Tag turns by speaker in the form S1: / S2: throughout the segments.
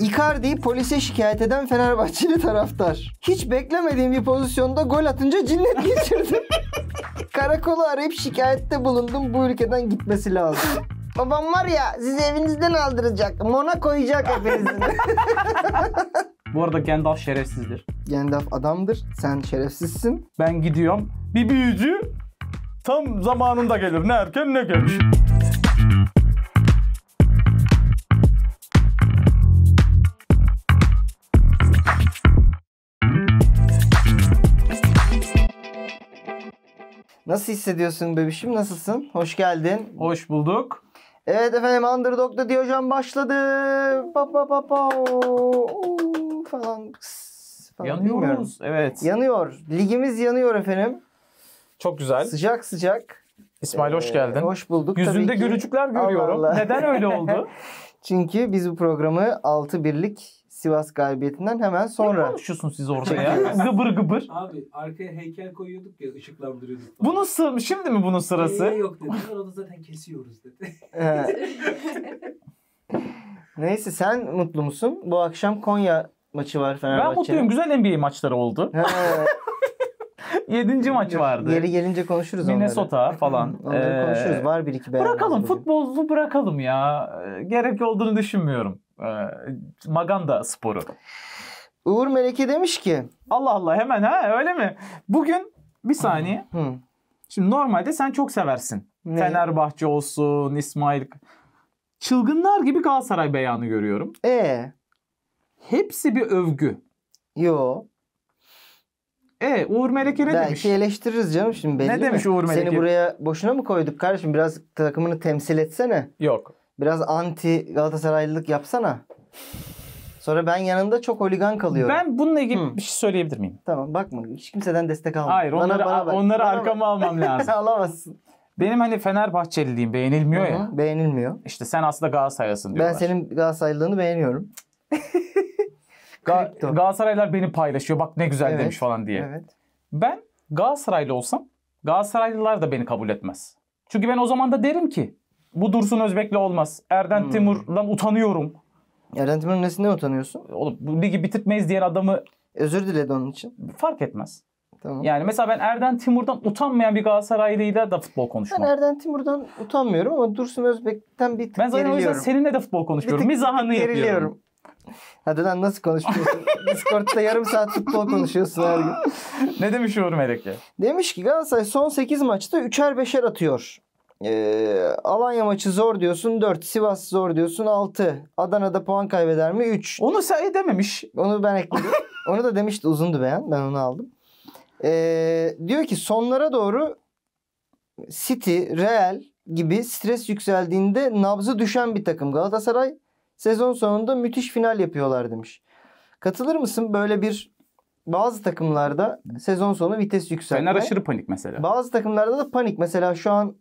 S1: Icardi'yi polise şikayet eden Fenerbahçeli taraftar. Hiç beklemediğim bir pozisyonda gol atınca cinnet geçirdim. Karakolu arayıp şikayette bulundum. Bu ülkeden gitmesi lazım. Babam var ya sizi evinizden aldıracak. Mona koyacak hepinizin. Bu arada Gandalf şerefsizdir. Gandalf adamdır. Sen şerefsizsin.
S2: Ben gidiyorum. Bir büyücü tam zamanında gelir. Ne erken ne geç.
S1: Nasıl hissediyorsun bebişim? Nasılsın? Hoş geldin. Hoş bulduk. Evet efendim Underdog'da Diyojen başladı. Pa pa pa pa. falan. Kıs, falan Yanıyoruz. Evet. Yanıyor. Ligimiz yanıyor efendim. Çok güzel. Sıcak sıcak. İsmail hoş ee, geldin. Ee, hoş bulduk. Yüzünde gülücükler görüyorum. Allah Allah. Neden öyle oldu? Çünkü biz bu programı 6 birlik Sivas galibiyetinden hemen sonra. Ne konuşuyorsun siz orada ya? gıbır gıbır.
S2: Abi arkaya heykel koyuyorduk ya ışıklandırıyorduk.
S1: Falan. Bunun sır şimdi mi bunun sırası? Ee, yok
S2: dedi. Onu zaten
S1: kesiyoruz dedi. Ee. Neyse sen mutlu musun? Bu akşam Konya maçı var Fenerbahçe'nin. Ben mutluyum. Güzel NBA maçları oldu.
S2: Yedinci maç vardı. Yeri gelince konuşuruz Minnesota
S1: onları. falan. onları konuşuruz. Ee, var bir iki beraber.
S2: Bırakalım. Futbolu bırakalım ya. Ee, gerek olduğunu düşünmüyorum. Ee, maganda sporu. Uğur Meleke demiş ki. Allah Allah hemen ha öyle mi? Bugün bir saniye. Hı. Şimdi normalde sen çok seversin. Ne? Fenerbahçe olsun, İsmail. Çılgınlar gibi Galatasaray beyanı görüyorum. E.
S1: Hepsi bir övgü. Yo. E Uğur Meleke ne demiş? Belki eleştiririz canım şimdi belli Ne mi? demiş Uğur Meleke? Seni buraya boşuna mı koyduk kardeşim? Biraz takımını temsil etsene. Yok. Biraz anti Galatasaraylılık yapsana. Sonra ben yanında çok oligan kalıyorum. Ben bununla ilgili hmm. bir şey söyleyebilir miyim? Tamam bakma hiç kimseden destek almam. Hayır bana, onları, bana onları bana arkama bak. almam lazım.
S2: Alamazsın. Benim hani Fenerbahçeliliğim beğenilmiyor Hı-hı. ya. Beğenilmiyor. İşte sen aslında Galatasaraylısın diyorlar. Ben senin
S1: Galatasaraylılığını beğeniyorum.
S2: Ga- Galatasaraylar beni paylaşıyor bak ne güzel evet. demiş falan diye. Evet. Ben Galatasaraylı olsam Galatasaraylılar da beni kabul etmez. Çünkü ben o zaman da derim ki bu Dursun Özbek'le olmaz. Erden hmm. Timur'dan utanıyorum. Erden Timur'un nesinden utanıyorsun? Oğlum bu ligi bitirtmeyiz diyen adamı... Özür diledi onun için. Fark etmez. Tamam. Yani mesela ben Erden Timur'dan utanmayan bir Galatasaraylıyla da futbol konuşmam. Ben
S1: Erden Timur'dan utanmıyorum ama Dursun Özbek'ten bir tık Ben zaten o yüzden seninle de futbol konuşuyorum. Bir tık, tık geriliyorum. yapıyorum. Hadi lan nasıl konuşuyorsun? Discord'da yarım saat futbol konuşuyorsun her gün. ne demiş Uğur Melek'e? Demiş ki Galatasaray son 8 maçta 3'er 5'er atıyor. E, Alanya maçı zor diyorsun 4. Sivas zor diyorsun 6. Adana'da puan kaybeder mi? 3. Onu say dememiş. Onu ben ekledim. onu da demişti uzundu beğen. Ben onu aldım. E, diyor ki sonlara doğru City, Real gibi stres yükseldiğinde nabzı düşen bir takım. Galatasaray sezon sonunda müthiş final yapıyorlar demiş. Katılır mısın böyle bir bazı takımlarda sezon sonu vites yükseltme. Fener aşırı panik mesela. Bazı takımlarda da panik. Mesela şu an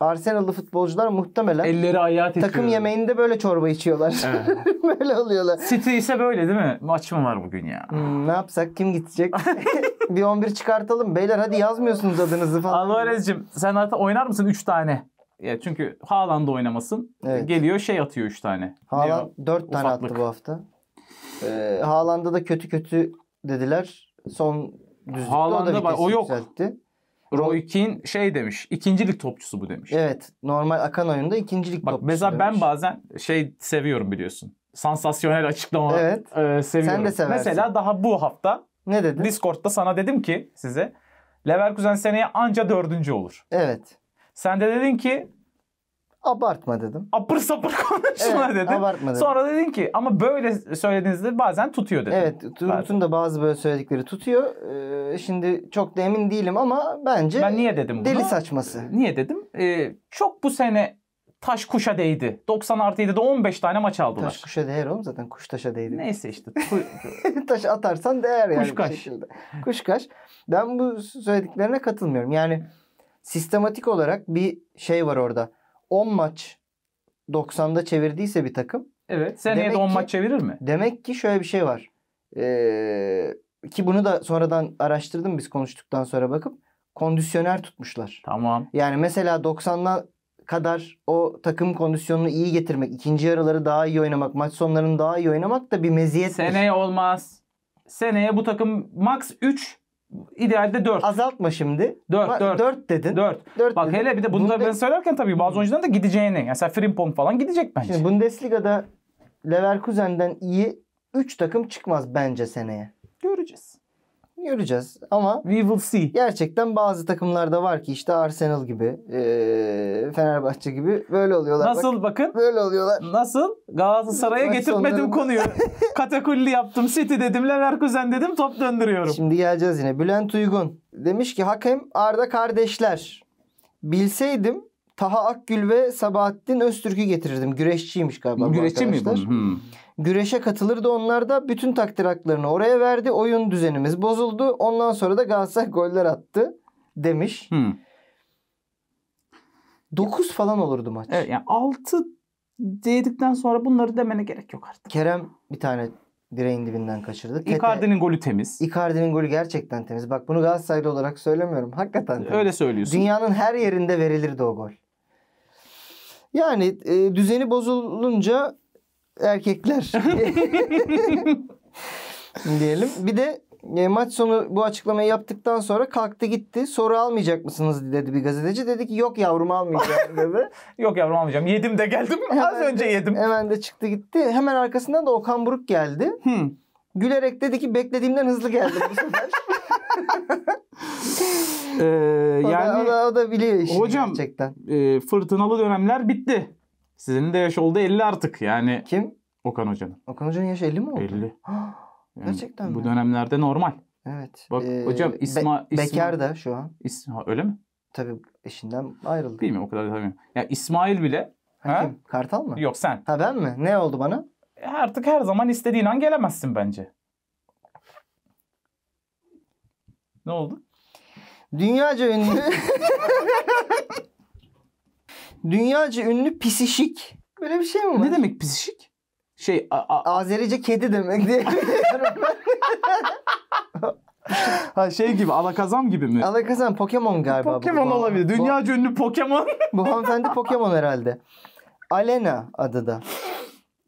S1: Arsenal'lı futbolcular muhtemelen elleri ayağa titriyor. Takım yemeğinde böyle çorba içiyorlar. Evet. böyle oluyorlar. City ise böyle değil mi? Maç mı var bugün ya? Hmm, ne yapsak? Kim gidecek? bir 11 çıkartalım. Beyler hadi yazmıyorsunuz adınızı falan. Alvarez'cim sen zaten oynar mısın 3 tane?
S2: Ya çünkü Haaland da oynamasın. Evet. Geliyor şey atıyor 3 tane. Haaland
S1: 4 tane Ufaklık. attı bu hafta. Ee, Haaland'a da kötü kötü dediler. Son düzlükte Haaland'da o da bak, o yok. yükseltti. Roy Keane şey demiş. İkincilik topçusu bu demiş. Evet. Normal akan oyunda ikincilik Bak, topçusu. Mesela demiş. ben
S2: bazen şey seviyorum biliyorsun. Sansasyonel açıklama evet. e, seviyorum. Sen de seversin. Mesela daha bu hafta ne dedin? Discord'da sana dedim ki size Leverkusen seneye anca dördüncü olur. Evet. Sen de dedin ki
S1: Abartma dedim.
S2: Apır sapır konuşma evet, dedin. Abartma dedim. Sonra dedin ki ama böyle
S1: söylediğinizde bazen tutuyor dedin. Evet Turgut'un da bazı böyle söyledikleri tutuyor. Ee, şimdi çok da emin değilim ama bence ben niye dedim bunu? deli saçması.
S2: Niye dedim? Ee, çok bu sene taş kuşa değdi. 90 artı 7'de 15 tane maç aldılar. Taş kuşa değer oğlum zaten kuş
S1: taşa değdi. Neyse işte. taş atarsan değer yani Kuşkaş. bir şekilde. Kuşkaş. Ben bu söylediklerine katılmıyorum. Yani sistematik olarak bir şey var orada. 10 maç 90'da çevirdiyse bir takım.
S2: Evet. Seneye de 10 ki, maç çevirir
S1: mi? Demek ki şöyle bir şey var. Ee, ki bunu da sonradan araştırdım biz konuştuktan sonra bakıp kondisyoner tutmuşlar. Tamam. Yani mesela 90'la kadar o takım kondisyonunu iyi getirmek, ikinci yarıları daha iyi oynamak, maç sonlarını daha iyi oynamak da bir meziyet. Seneye
S2: olmaz. Seneye bu takım max 3 İdealde 4. Azaltma şimdi. 4 4. 4 dedin. 4. 4 Bak dedin. hele bir de bunu Bundes... da ben söylerken tabii bazı
S1: oyuncuların da gideceğini. yani Mesela Frimpong falan gidecek bence. Şimdi Bundesliga'da Leverkusen'den iyi 3 takım çıkmaz bence seneye. Göreceğiz. Göreceğiz ama we will see. Gerçekten bazı takımlarda var ki işte Arsenal gibi, e, Fenerbahçe gibi böyle oluyorlar. Nasıl
S2: Bak, bakın? Böyle oluyorlar. Nasıl? Galatasaray'a getirmedim konuyu. Katakulli yaptım, City dedim, Leverkusen dedim, top döndürüyorum.
S1: Şimdi geleceğiz yine. Bülent Uygun demiş ki hakem Arda kardeşler. Bilseydim Taha Akgül ve Sabahattin Öztürk'ü getirirdim. Güreşçiymiş galiba Güreşçi mi bu? Güreşe katılırdı onlar da. Bütün takdir haklarını oraya verdi. Oyun düzenimiz bozuldu. Ondan sonra da Galatasaray goller attı demiş. Hmm. 9 falan olurdu maç. Evet yani
S2: 6 dedikten sonra bunları demene gerek yok artık.
S1: Kerem bir tane direğin dibinden kaçırdı. Icardi'nin golü temiz. Icardi'nin golü gerçekten temiz. Bak bunu Galatasaraylı olarak söylemiyorum. Hakikaten temiz. Öyle söylüyorsun. Dünyanın her yerinde verilirdi o gol. Yani e, düzeni bozulunca erkekler diyelim. Bir de e, maç sonu bu açıklamayı yaptıktan sonra kalktı gitti. Soru almayacak mısınız dedi bir gazeteci. Dedi ki yok yavrum almayacağım dedi. yok yavrum almayacağım. Yedim de geldim. Hemen Az önce de, yedim. Hemen de çıktı gitti. Hemen arkasından da Okan Buruk geldi. Hmm. Gülerek dedi ki beklediğimden hızlı geldi bu sefer. ee, o yani da, o, da, o da biliyor işi hocam, gerçekten.
S2: E, fırtınalı dönemler bitti. Sizin de yaş oldu 50 artık yani. Kim? Okan Hoca'nın. Okan Hoca'nın yaşı 50 mi oldu? 50.
S1: yani Gerçekten bu mi? Bu
S2: dönemlerde normal. Evet. Bak ee, hocam İsma, Be- İsma... Bekar da şu an. İsma öyle mi? Tabii eşinden ayrıldı. Değil mi? O kadar da tabii. Ya İsmail bile. Ha, Kim? Kartal mı? Yok sen. Ha ben mi? Ne oldu bana? E, artık her zaman istediğin an gelemezsin bence. Ne oldu?
S1: Dünyaca ünlü Dünyaca ünlü pisişik. Böyle bir şey mi var? Ne demek pisişik? Şey a- a- Azerice kedi demek diye ha şey gibi alakazam gibi mi? Alakazam Pokemon galiba. Pokemon bu. olabilir. Dünyaca ünlü Pokemon. bu hanımefendi Pokemon herhalde. Alena adı da.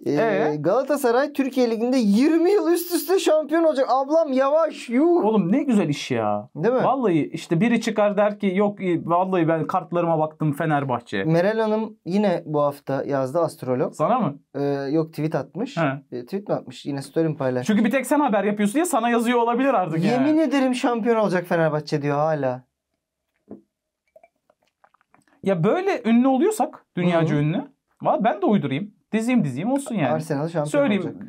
S1: Ee, ee? Galatasaray Türkiye Ligi'nde 20 yıl üst üste şampiyon olacak. Ablam yavaş yuh. Oğlum ne güzel iş ya. Değil mi? Vallahi
S2: işte biri çıkar der ki yok e, vallahi ben kartlarıma baktım Fenerbahçe.
S1: Meral Hanım yine bu hafta yazdı astrolog. Sana mı? Ee, yok tweet atmış. He. Ee, tweet mi atmış? Yine story paylaş. Çünkü
S2: bir tek sen haber yapıyorsun ya sana yazıyor olabilir artık Yemin yani.
S1: ederim şampiyon olacak Fenerbahçe diyor hala. Ya böyle ünlü oluyorsak
S2: dünyaca Hı-hı. ünlü. Valla ben de uydurayım. Diziyim diziyim olsun yani. Arsenal şampiyon Söyleyeyim, olacak.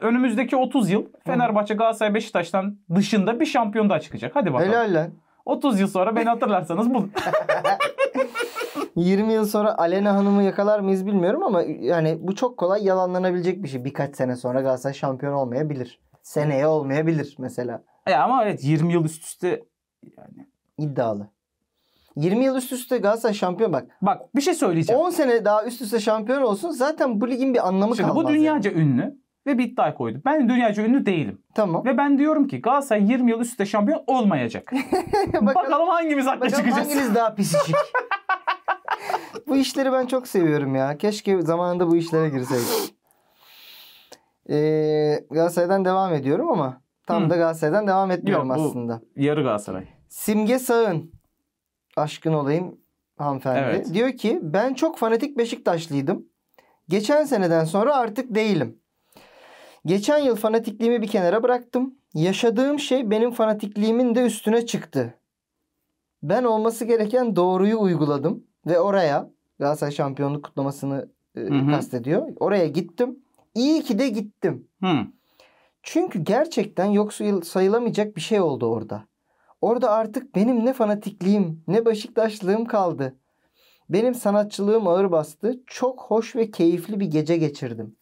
S2: Önümüzdeki 30 yıl Fenerbahçe, Galatasaray, Beşiktaş'tan dışında bir şampiyon daha çıkacak. Hadi bakalım. Helal lan. 30 yıl sonra beni hatırlarsanız bulun.
S1: 20 yıl sonra Alena Hanım'ı yakalar mıyız bilmiyorum ama yani bu çok kolay yalanlanabilecek bir şey. Birkaç sene sonra Galatasaray şampiyon olmayabilir. Seneye olmayabilir mesela.
S2: Ya ama evet 20 yıl üst üste
S1: yani iddialı. 20 yıl üst üste Galatasaray şampiyon bak. Bak bir şey söyleyeceğim. 10 sene daha üst üste şampiyon olsun zaten bu ligin bir anlamı Şimdi kalmaz. Şimdi bu dünyaca yani. ünlü ve
S2: bir iddia koydum. Ben dünyaca ünlü değilim. Tamam. Ve ben diyorum ki Galatasaray 20 yıl üst üste şampiyon olmayacak. bakalım, bakalım hangimiz haklı bakalım çıkacağız. Bakalım hanginiz
S1: daha pisicik. bu işleri ben çok seviyorum ya. Keşke zamanında bu işlere girseydik. Ee, Galatasaray'dan devam ediyorum ama tam Hı. da Galatasaray'dan devam etmiyorum Yok, bu aslında. Yarı Galatasaray. Simge Sağın aşkın olayım hanımefendi. Evet. Diyor ki ben çok fanatik Beşiktaşlıydım. Geçen seneden sonra artık değilim. Geçen yıl fanatikliğimi bir kenara bıraktım. Yaşadığım şey benim fanatikliğimin de üstüne çıktı. Ben olması gereken doğruyu uyguladım ve oraya Galatasaray şampiyonluk kutlamasını e, kastediyor. Oraya gittim. İyi ki de gittim. Hı. Çünkü gerçekten yok sayılamayacak bir şey oldu orada. Orada artık benim ne fanatikliğim ne Beşiktaşlığım kaldı. Benim sanatçılığım ağır bastı. Çok hoş ve keyifli bir gece geçirdim.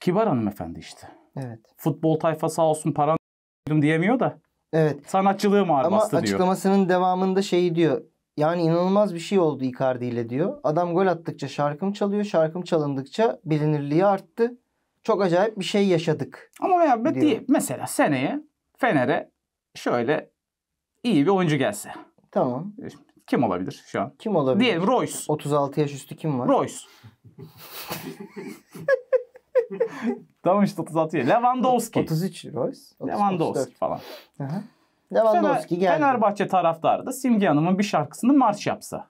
S1: Kibar hanımefendi işte. Evet. Futbol tayfa
S2: sağ olsun paran diyemiyor da. Evet.
S1: Sanatçılığım ağır Ama bastı diyor. Ama açıklamasının devamında şey diyor. Yani inanılmaz bir şey oldu Icardi ile diyor. Adam gol attıkça şarkım çalıyor. Şarkım çalındıkça bilinirliği arttı. Çok acayip bir şey yaşadık. Ama ya diyor. mesela seneye Fener'e şöyle
S2: iyi bir oyuncu gelse. Tamam. Kim olabilir şu an? Kim olabilir? Diye Royce. 36 yaş üstü kim var? Royce. tamam işte 36 yaş. Lewandowski. 33 Royce. Lewandowski 34. falan. Aha. Lewandowski Fener, geldi. Fenerbahçe taraftarı da Simge Hanım'ın bir şarkısını marş yapsa.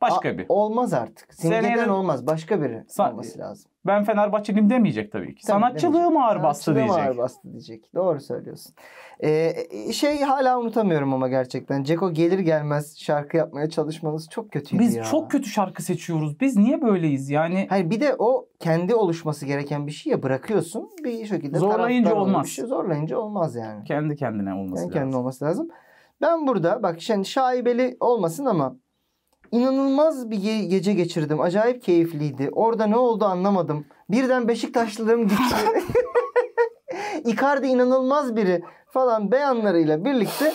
S2: Başka A, bir.
S1: Olmaz artık. Simge'den olmaz. Başka biri Sa- olması lazım.
S2: Ben Fenerbahçeliyim demeyecek tabii ki. Tabii, Sanatçılığı mı ağır bastı diyecek. ağır
S1: bastı diyecek. Doğru söylüyorsun. Ee, e, şey hala unutamıyorum ama gerçekten. Ceko gelir gelmez şarkı yapmaya çalışmanız çok kötüydü Biz ya. çok kötü şarkı seçiyoruz. Biz niye böyleyiz yani? Hayır bir de o kendi oluşması gereken bir şey ya bırakıyorsun. Bir şekilde zorlayınca olmaz. Bir şey zorlayınca olmaz yani. Kendi kendine olması yani lazım. Kendi kendine olması lazım. Ben burada bak şimdi şaibeli olmasın ama İnanılmaz bir ge- gece geçirdim. Acayip keyifliydi. Orada ne oldu anlamadım. Birden Beşiktaşlılarım gitti. Icardi inanılmaz biri falan beyanlarıyla birlikte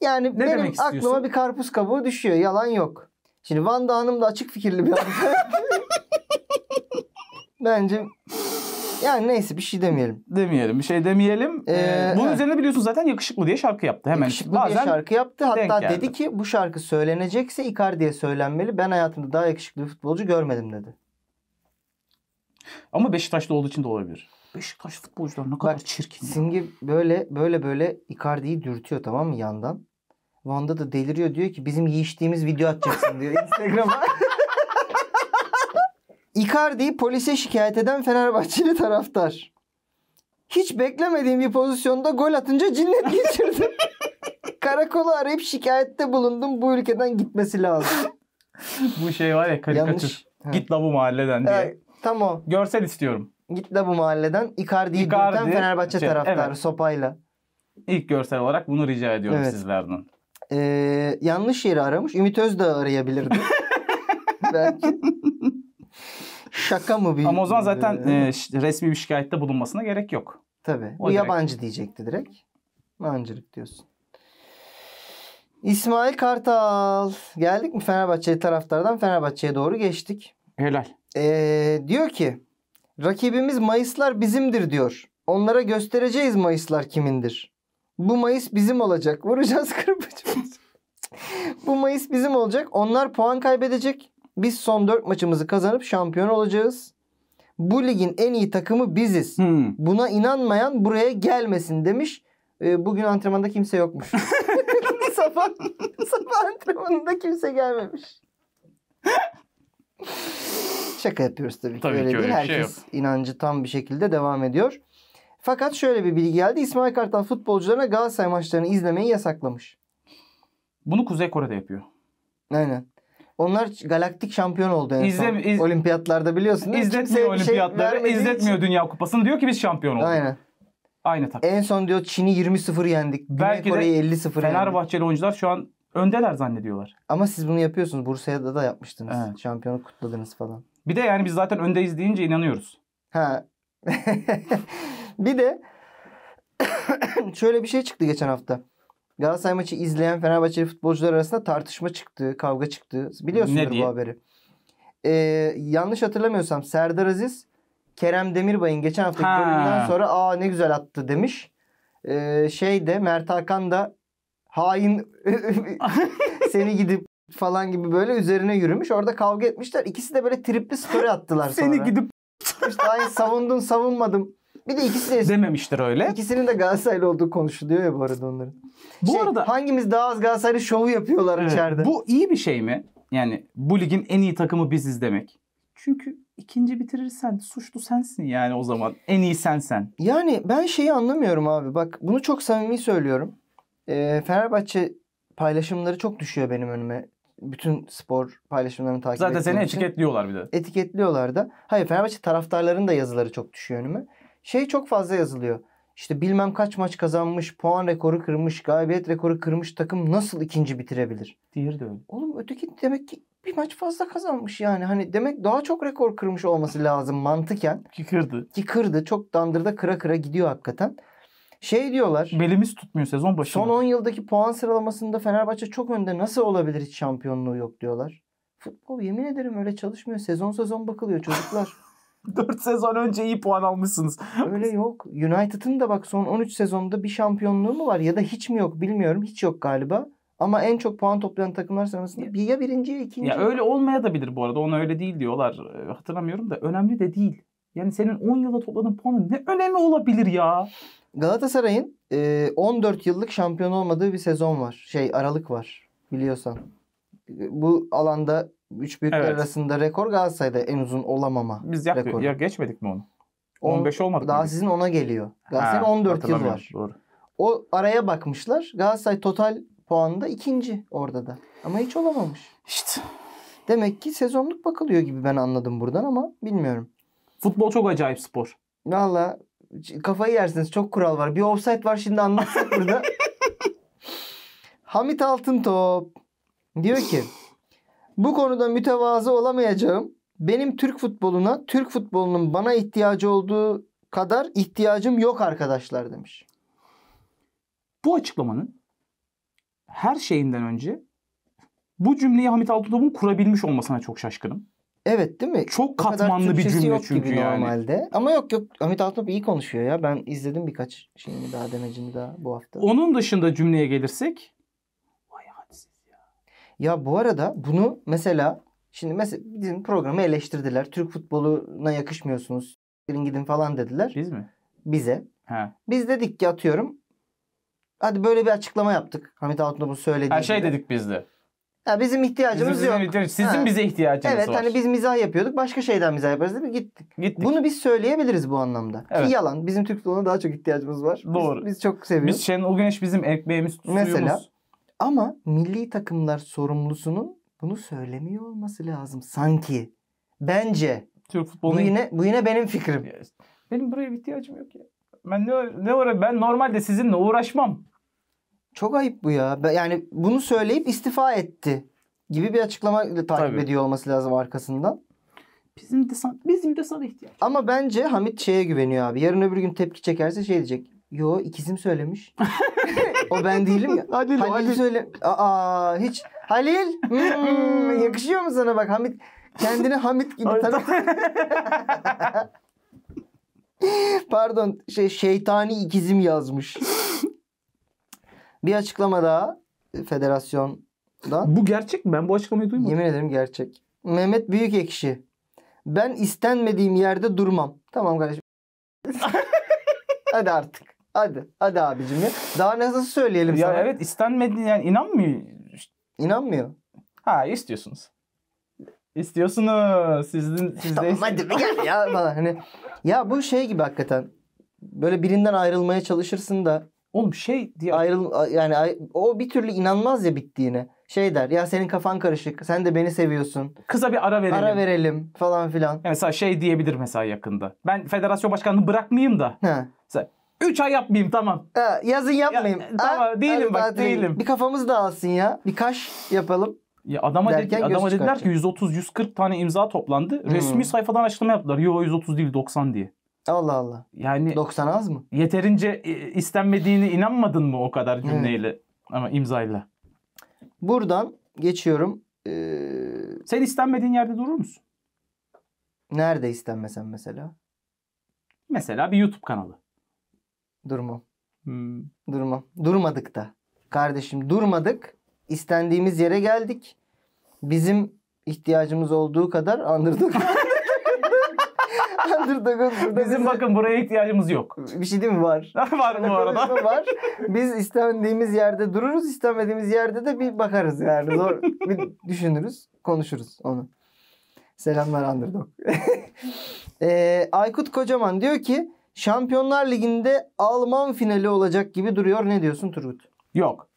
S1: yani ne benim aklıma bir karpuz kabuğu düşüyor. Yalan yok. Şimdi Van Hanım da açık fikirli bir adam. Bence yani neyse bir şey demeyelim. Demeyelim bir şey demeyelim. Ee, ee, Bunun evet.
S2: üzerine biliyorsun zaten Yakışıklı diye şarkı yaptı hemen. Yakışıklı Bazen diye şarkı yaptı. Hatta geldi. dedi
S1: ki bu şarkı söylenecekse İkar diye söylenmeli. Ben hayatımda daha yakışıklı bir futbolcu görmedim dedi. Ama Beşiktaşlı olduğu için de olabilir. Beşiktaş futbolcular ne kadar Bak, çirkin. Singi böyle böyle böyle Icardi'yi dürtüyor tamam mı yandan. Van'da da deliriyor diyor ki bizim yiştiğimiz video atacaksın diyor Instagram'a. Icardi'yi polise şikayet eden Fenerbahçeli taraftar. Hiç beklemediğim bir pozisyonda gol atınca cinnet geçirdim. Karakolu arayıp şikayette bulundum. Bu ülkeden gitmesi lazım.
S2: bu şey var ya karikatür. Yanlış. Git la bu mahalleden diye. Evet, tam o. Görsel istiyorum.
S1: Git la bu mahalleden.
S2: Icardi'yi Icardi, dürten Fenerbahçe şey, taraftarı evet. sopayla. İlk görsel olarak bunu rica ediyorum evet. sizlerden.
S1: Ee, yanlış yeri aramış. Ümit Özdağ arayabilirdi. Belki. Şaka mı? Bir, Ama o zaman zaten ee, e,
S2: resmi bir şikayette bulunmasına gerek yok. Tabii. O bu direkt. yabancı
S1: diyecekti direkt.
S2: Mancırık diyorsun.
S1: İsmail Kartal. Geldik mi Fenerbahçeli taraftardan Fenerbahçe'ye doğru geçtik. Helal. Ee, diyor ki rakibimiz Mayıslar bizimdir diyor. Onlara göstereceğiz Mayıslar kimindir. Bu Mayıs bizim olacak. Vuracağız Kırpacımız. Bu Mayıs bizim olacak. Onlar puan kaybedecek. Biz son 4 maçımızı kazanıp şampiyon olacağız. Bu ligin en iyi takımı biziz. Hmm. Buna inanmayan buraya gelmesin demiş. E, bugün antrenmanda kimse yokmuş. sabah, sabah antrenmanında kimse gelmemiş. Şaka yapıyoruz tabii, tabii ki. Öyle, ki öyle şey Herkes şey yok. inancı tam bir şekilde devam ediyor. Fakat şöyle bir bilgi geldi. İsmail Kartal futbolcularına Galatasaray maçlarını izlemeyi yasaklamış. Bunu Kuzey Kore'de yapıyor. Aynen. Onlar galaktik şampiyon oldu en İzle, son. Iz, olimpiyatlarda biliyorsunuz İzletmiyor şey olimpiyatları. Şey izletmiyor için. Dünya Kupası'nı. Diyor ki biz şampiyon olduk. Aynen. Aynı takım. En son diyor Çin'i 20-0 yendik. Belki Güney Kore'yi 50-0 yendik. Fenerbahçeli oyuncular şu an öndeler zannediyorlar. Ama siz bunu yapıyorsunuz. Bursa'da da yapmıştınız. Evet. Şampiyonu kutladınız falan.
S2: Bir de yani biz zaten öndeyiz deyince inanıyoruz. Ha.
S1: bir de şöyle bir şey çıktı geçen hafta. Galatasaray maçı izleyen Fenerbahçe futbolcular arasında tartışma çıktı, kavga çıktı. Biliyorsunuz bu haberi. Ee, yanlış hatırlamıyorsam Serdar Aziz Kerem Demirbay'ın geçen hafta Ha. golünden sonra aa ne güzel attı demiş. Ee, şey de Mert Hakan da hain seni gidip falan gibi böyle üzerine yürümüş. Orada kavga etmişler. İkisi de böyle tripli story attılar sonra. Seni gidip İşte "Ay, savundun savunmadım. Bir de ikisi de dememiştir öyle. İkisinin de Galatasaraylı olduğu konuşuluyor ya bu arada onların. Bu şey, arada hangimiz daha az Galatasaray şovu yapıyorlar evet, içeride. Bu iyi bir şey mi? Yani bu
S2: ligin en iyi takımı biziz demek. Çünkü ikinci bitirirsen suçlu sensin yani o zaman. En iyi sensen.
S1: Yani ben şeyi anlamıyorum abi. Bak bunu çok samimi söylüyorum. Ee, Fenerbahçe paylaşımları çok düşüyor benim önüme. Bütün spor paylaşımlarını takip Zaten seni için.
S2: etiketliyorlar bir de.
S1: Etiketliyorlar da. Hayır Fenerbahçe taraftarların da yazıları çok düşüyor önüme. Şey çok fazla yazılıyor. İşte bilmem kaç maç kazanmış, puan rekoru kırmış, galibiyet rekoru kırmış takım nasıl ikinci bitirebilir? Diğeri de öyle. Oğlum öteki demek ki bir maç fazla kazanmış yani. Hani demek daha çok rekor kırmış olması lazım mantıken. Ki kırdı. Ki kırdı. Çok dandırda kıra kıra gidiyor hakikaten. Şey diyorlar. Belimiz tutmuyor sezon başında. Son 10 yıldaki puan sıralamasında Fenerbahçe çok önde. Nasıl olabilir hiç şampiyonluğu yok diyorlar. Futbol yemin ederim öyle çalışmıyor. Sezon sezon bakılıyor çocuklar. 4 sezon önce iyi puan almışsınız. Öyle yok. United'ın da bak son 13 sezonda bir şampiyonluğu mu var ya da hiç mi yok bilmiyorum. Hiç yok galiba. Ama en çok puan toplayan takımlar sırasında bir ya birinci ya ikinci. Ya öyle
S2: olmaya da bilir bu arada. Ona öyle değil diyorlar. Ee, hatırlamıyorum da önemli de değil. Yani senin 10 yılda topladığın
S1: puanın ne önemi olabilir ya? Galatasaray'ın e, 14 yıllık şampiyon olmadığı bir sezon var. Şey aralık var biliyorsan. Bu alanda Üç büyükler evet. arasında rekor Galatasaray'da en uzun olamama Biz yak,
S2: rekoru. Ya geçmedik mi onu?
S1: 15 olmadı. Daha mıydı? sizin ona geliyor. Galatasaray'ın ha, 14 yıl var. Doğru. O araya bakmışlar. Galatasaray total puanında ikinci orada da. Ama hiç olamamış. İşte. Demek ki sezonluk bakılıyor gibi ben anladım buradan ama bilmiyorum. Futbol çok acayip spor. Valla kafayı yersiniz çok kural var. Bir offside var şimdi anlatsak burada. Hamit Altıntop diyor ki bu konuda mütevazı olamayacağım. Benim Türk futboluna, Türk futbolunun bana ihtiyacı olduğu kadar ihtiyacım yok arkadaşlar demiş. Bu açıklamanın
S2: her şeyinden önce bu cümleyi Hamit Altınok'un kurabilmiş olmasına çok şaşkınım.
S1: Evet değil mi? Çok o katmanlı bir cümle yok çünkü gibi yani. normalde. Ama yok yok Hamit Altınok iyi konuşuyor ya. Ben izledim birkaç şeyini daha demecini daha bu hafta.
S2: Onun dışında cümleye
S1: gelirsek ya bu arada bunu mesela şimdi mesela bizim programı eleştirdiler. Türk futboluna yakışmıyorsunuz. Gidin gidin falan dediler. Biz mi? Bize. He. Biz dedik ki atıyorum. Hadi böyle bir açıklama yaptık. Hamit Altun'un söylediği Her şey dedik biz de. Ya bizim ihtiyacımız bizim, bizim yok. Ihtiyacımız, sizin bize ihtiyacınız evet, hani var. Evet hani biz mizah yapıyorduk. Başka şeyden mizah yaparız değil mi? Gittik. Gittik. Bunu biz söyleyebiliriz bu anlamda. Evet. Ki yalan. Bizim Türk futboluna daha çok ihtiyacımız var. Doğru. Biz, biz çok seviyoruz. Biz Şenol Güneş bizim ekmeğimiz, suyumuz. Mesela ama milli takımlar sorumlusunun bunu söylemiyor olması lazım sanki. Bence. Türk futbolu bu yine bu yine benim fikrim.
S2: Benim buraya ihtiyacım yok ya.
S1: Ben ne ne var ben normalde sizinle uğraşmam. Çok ayıp bu ya. Yani bunu söyleyip istifa etti gibi bir açıklama takip Tabii. ediyor olması lazım arkasından. Bizim
S2: de sana, bizim de sana ihtiyaç.
S1: Ama bence Hamit şeye güveniyor abi. Yarın öbür gün tepki çekerse şey diyecek. Yo ikizim söylemiş. o ben değilim ya. Halil, Halil, Halil. söyle. Aa hiç. Halil. Hmm, hmm. yakışıyor mu sana bak Hamit? Kendini Hamit gibi tanıt. Pardon şey, şeytani ikizim yazmış. Bir açıklama daha federasyonda. Bu gerçek mi? Ben bu açıklamayı duymadım. Yemin ederim gerçek. Mehmet büyük ekşi. Ben istenmediğim yerde durmam. Tamam kardeşim. Hadi artık. Hadi. Hadi abicim ya. Daha nasıl söyleyelim ya sana?
S2: Ya evet istenmediğine yani inanmıyor. İnanmıyor. Ha istiyorsunuz.
S1: İstiyorsunuz. Sizin sizde tamam, hadi bir gel ya falan. Hani ya bu şey gibi hakikaten. Böyle birinden ayrılmaya çalışırsın da Oğlum şey diye ayrıl yani o bir türlü inanmaz ya bittiğine. Şey der ya senin kafan karışık. Sen de beni seviyorsun. kıza bir ara verelim. Ara verelim falan filan.
S2: Yani mesela şey diyebilir mesela yakında. Ben federasyon başkanını bırakmayayım da. He. Mesela 3 ay yapmayayım tamam.
S1: Ha, yazın yapmayayım. Ya, ha, değilim ha, bak değilim. Bir kafamız dağılsın ya. Bir kaş yapalım.
S2: Ya adama, dedi, adama dediler ki 130-140 tane imza toplandı. Hmm. Resmi sayfadan açıklama yaptılar. Yo 130 değil 90 diye. Allah Allah. Yani 90 az mı? Yeterince e, istenmediğini inanmadın mı o kadar cümleyle hmm. ama imzayla?
S1: Buradan geçiyorum. Ee... Sen istenmediğin yerde durur musun? Nerede istenmesen mesela?
S2: Mesela bir YouTube kanalı.
S1: Durmam. Hmm. Durmam. Durmadık da. Kardeşim durmadık. İstendiğimiz yere geldik. Bizim ihtiyacımız olduğu kadar andırdık. Underdog'un burada bizim bize... bakın buraya ihtiyacımız yok. Bir şey değil mi var? var bu arada. Var. Biz istemediğimiz yerde dururuz, istemediğimiz yerde de bir bakarız yani. Zor bir düşünürüz, konuşuruz onu. Selamlar Underdog. ee, Aykut Kocaman diyor ki Şampiyonlar Ligi'nde Alman finali olacak gibi duruyor. Ne diyorsun Turgut? Yok.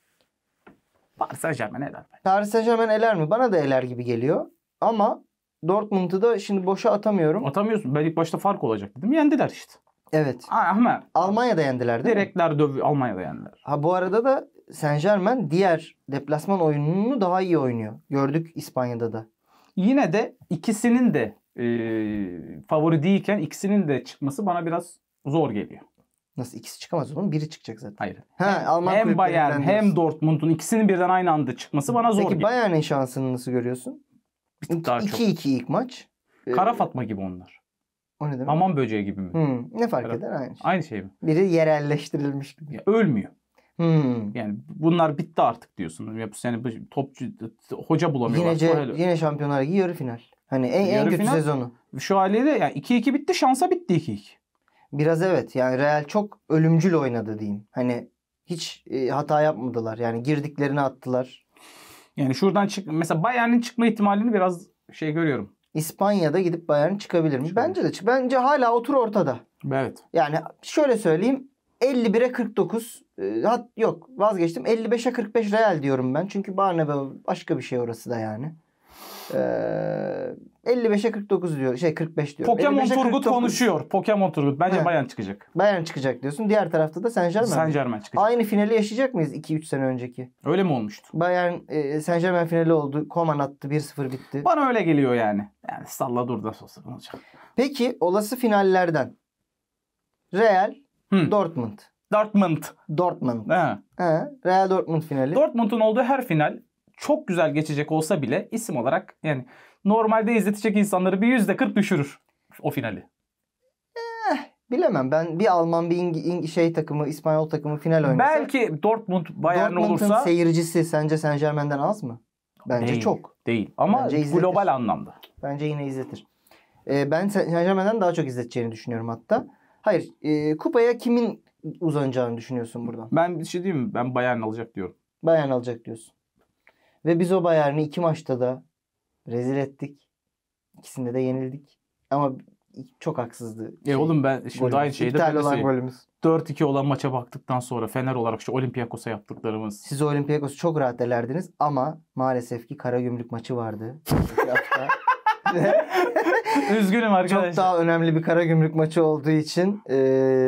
S1: Paris Saint Germain eler. Paris Saint Germain eler mi? Bana da eler gibi geliyor. Ama Dortmund'u da şimdi boşa atamıyorum. Atamıyorsun. Ben ilk başta fark olacak dedim. Yendiler işte. Evet. Ama Almanya'da yendiler değil Direktler mi? dövü Almanya'da yendiler. Ha bu arada da Saint Germain diğer deplasman oyununu daha iyi oynuyor. Gördük İspanya'da da.
S2: Yine de ikisinin de e, favori değilken ikisinin de çıkması bana biraz
S1: zor geliyor. Nasıl ikisi çıkamaz oğlum? Biri çıkacak zaten. Hayır. Ha, hem, Alman hem Bayern hem
S2: Dortmund'un ikisinin birden aynı anda çıkması bana zor geliyor. Peki Bayern'in şansını nasıl görüyorsun? 2-2 ilk maç. Ee, Kara Fatma gibi onlar. O ne demek? Aman böceği gibi mi? Hmm,
S1: ne fark Kara... eder aynı şey. Aynı şey mi? Biri yerelleştirilmiş gibi. Ya, ölmüyor. Hmm. Yani
S2: bunlar bitti artık diyorsun. Ya bu topçu hoca bulamıyorlar. Yine, ce,
S1: yine şampiyonlar ligi yarı final. Hani en, yarı en kötü final, sezonu. Şu haliyle yani 2-2 bitti şansa bitti 2-2 biraz evet yani Real çok ölümcül oynadı diyeyim. Hani hiç e, hata yapmadılar. Yani girdiklerini attılar. Yani şuradan çık mesela Bayern'in çıkma ihtimalini biraz şey görüyorum. İspanya'da gidip Bayern çıkabilir mi? Çıkabilir. Bence de çık. Bence hala otur ortada. Evet. Yani şöyle söyleyeyim 51'e 49 e, hat yok vazgeçtim 55'e 45 Real diyorum ben. Çünkü Barnabeu başka bir şey orası da yani. Ee, 55'e 49 diyor. Şey 45 diyor. Pokemon Turgut 49. konuşuyor.
S2: Pokemon Turgut. Bence He. Bayern çıkacak.
S1: Bayern çıkacak diyorsun. Diğer tarafta da Saint Germain. Saint Germain çıkacak. Aynı finali yaşayacak mıyız 2-3 sene önceki? Öyle mi olmuştu? Bayern e, Saint Germain finali oldu. Koman attı 1-0 bitti. Bana öyle geliyor yani. Yani salla dur da sosu olacak. Peki olası finallerden
S2: Real Hı. Dortmund. Dortmund. Dortmund. He.
S1: He. Real
S2: Dortmund finali. Dortmund'un olduğu her final çok güzel geçecek olsa bile isim olarak yani normalde izletecek insanları bir yüzde kırk düşürür o finali.
S1: Eh, bilemem ben bir Alman bir İng- İng- şey takımı İspanyol takımı final oynasa.
S2: Belki Dortmund Bayern
S1: Dortmund'un olursa. seyircisi sence Saint Germain'den az mı? Bence değil, çok.
S2: Değil ama Bence global
S1: anlamda. Bence yine izletir. Ee, ben Saint Germain'den daha çok izleteceğini düşünüyorum hatta. Hayır e, kupaya kimin uzanacağını düşünüyorsun buradan? Ben bir şey diyeyim mi? Ben Bayern alacak diyorum. Bayern alacak diyorsun. Ve biz o Bayern'i iki maçta da rezil ettik. İkisinde de yenildik. Ama çok haksızdı. E şey, e oğlum ben şimdi golümüz. aynı şeyde İptal olan golümüz.
S2: 4-2 olan maça baktıktan sonra Fener olarak şu Olympiakos'a yaptıklarımız.
S1: Siz Olympiakos'u çok rahat ederdiniz ama maalesef ki kara gümrük maçı vardı. Üzgünüm arkadaşlar. Çok daha önemli bir kara gümrük maçı olduğu için e,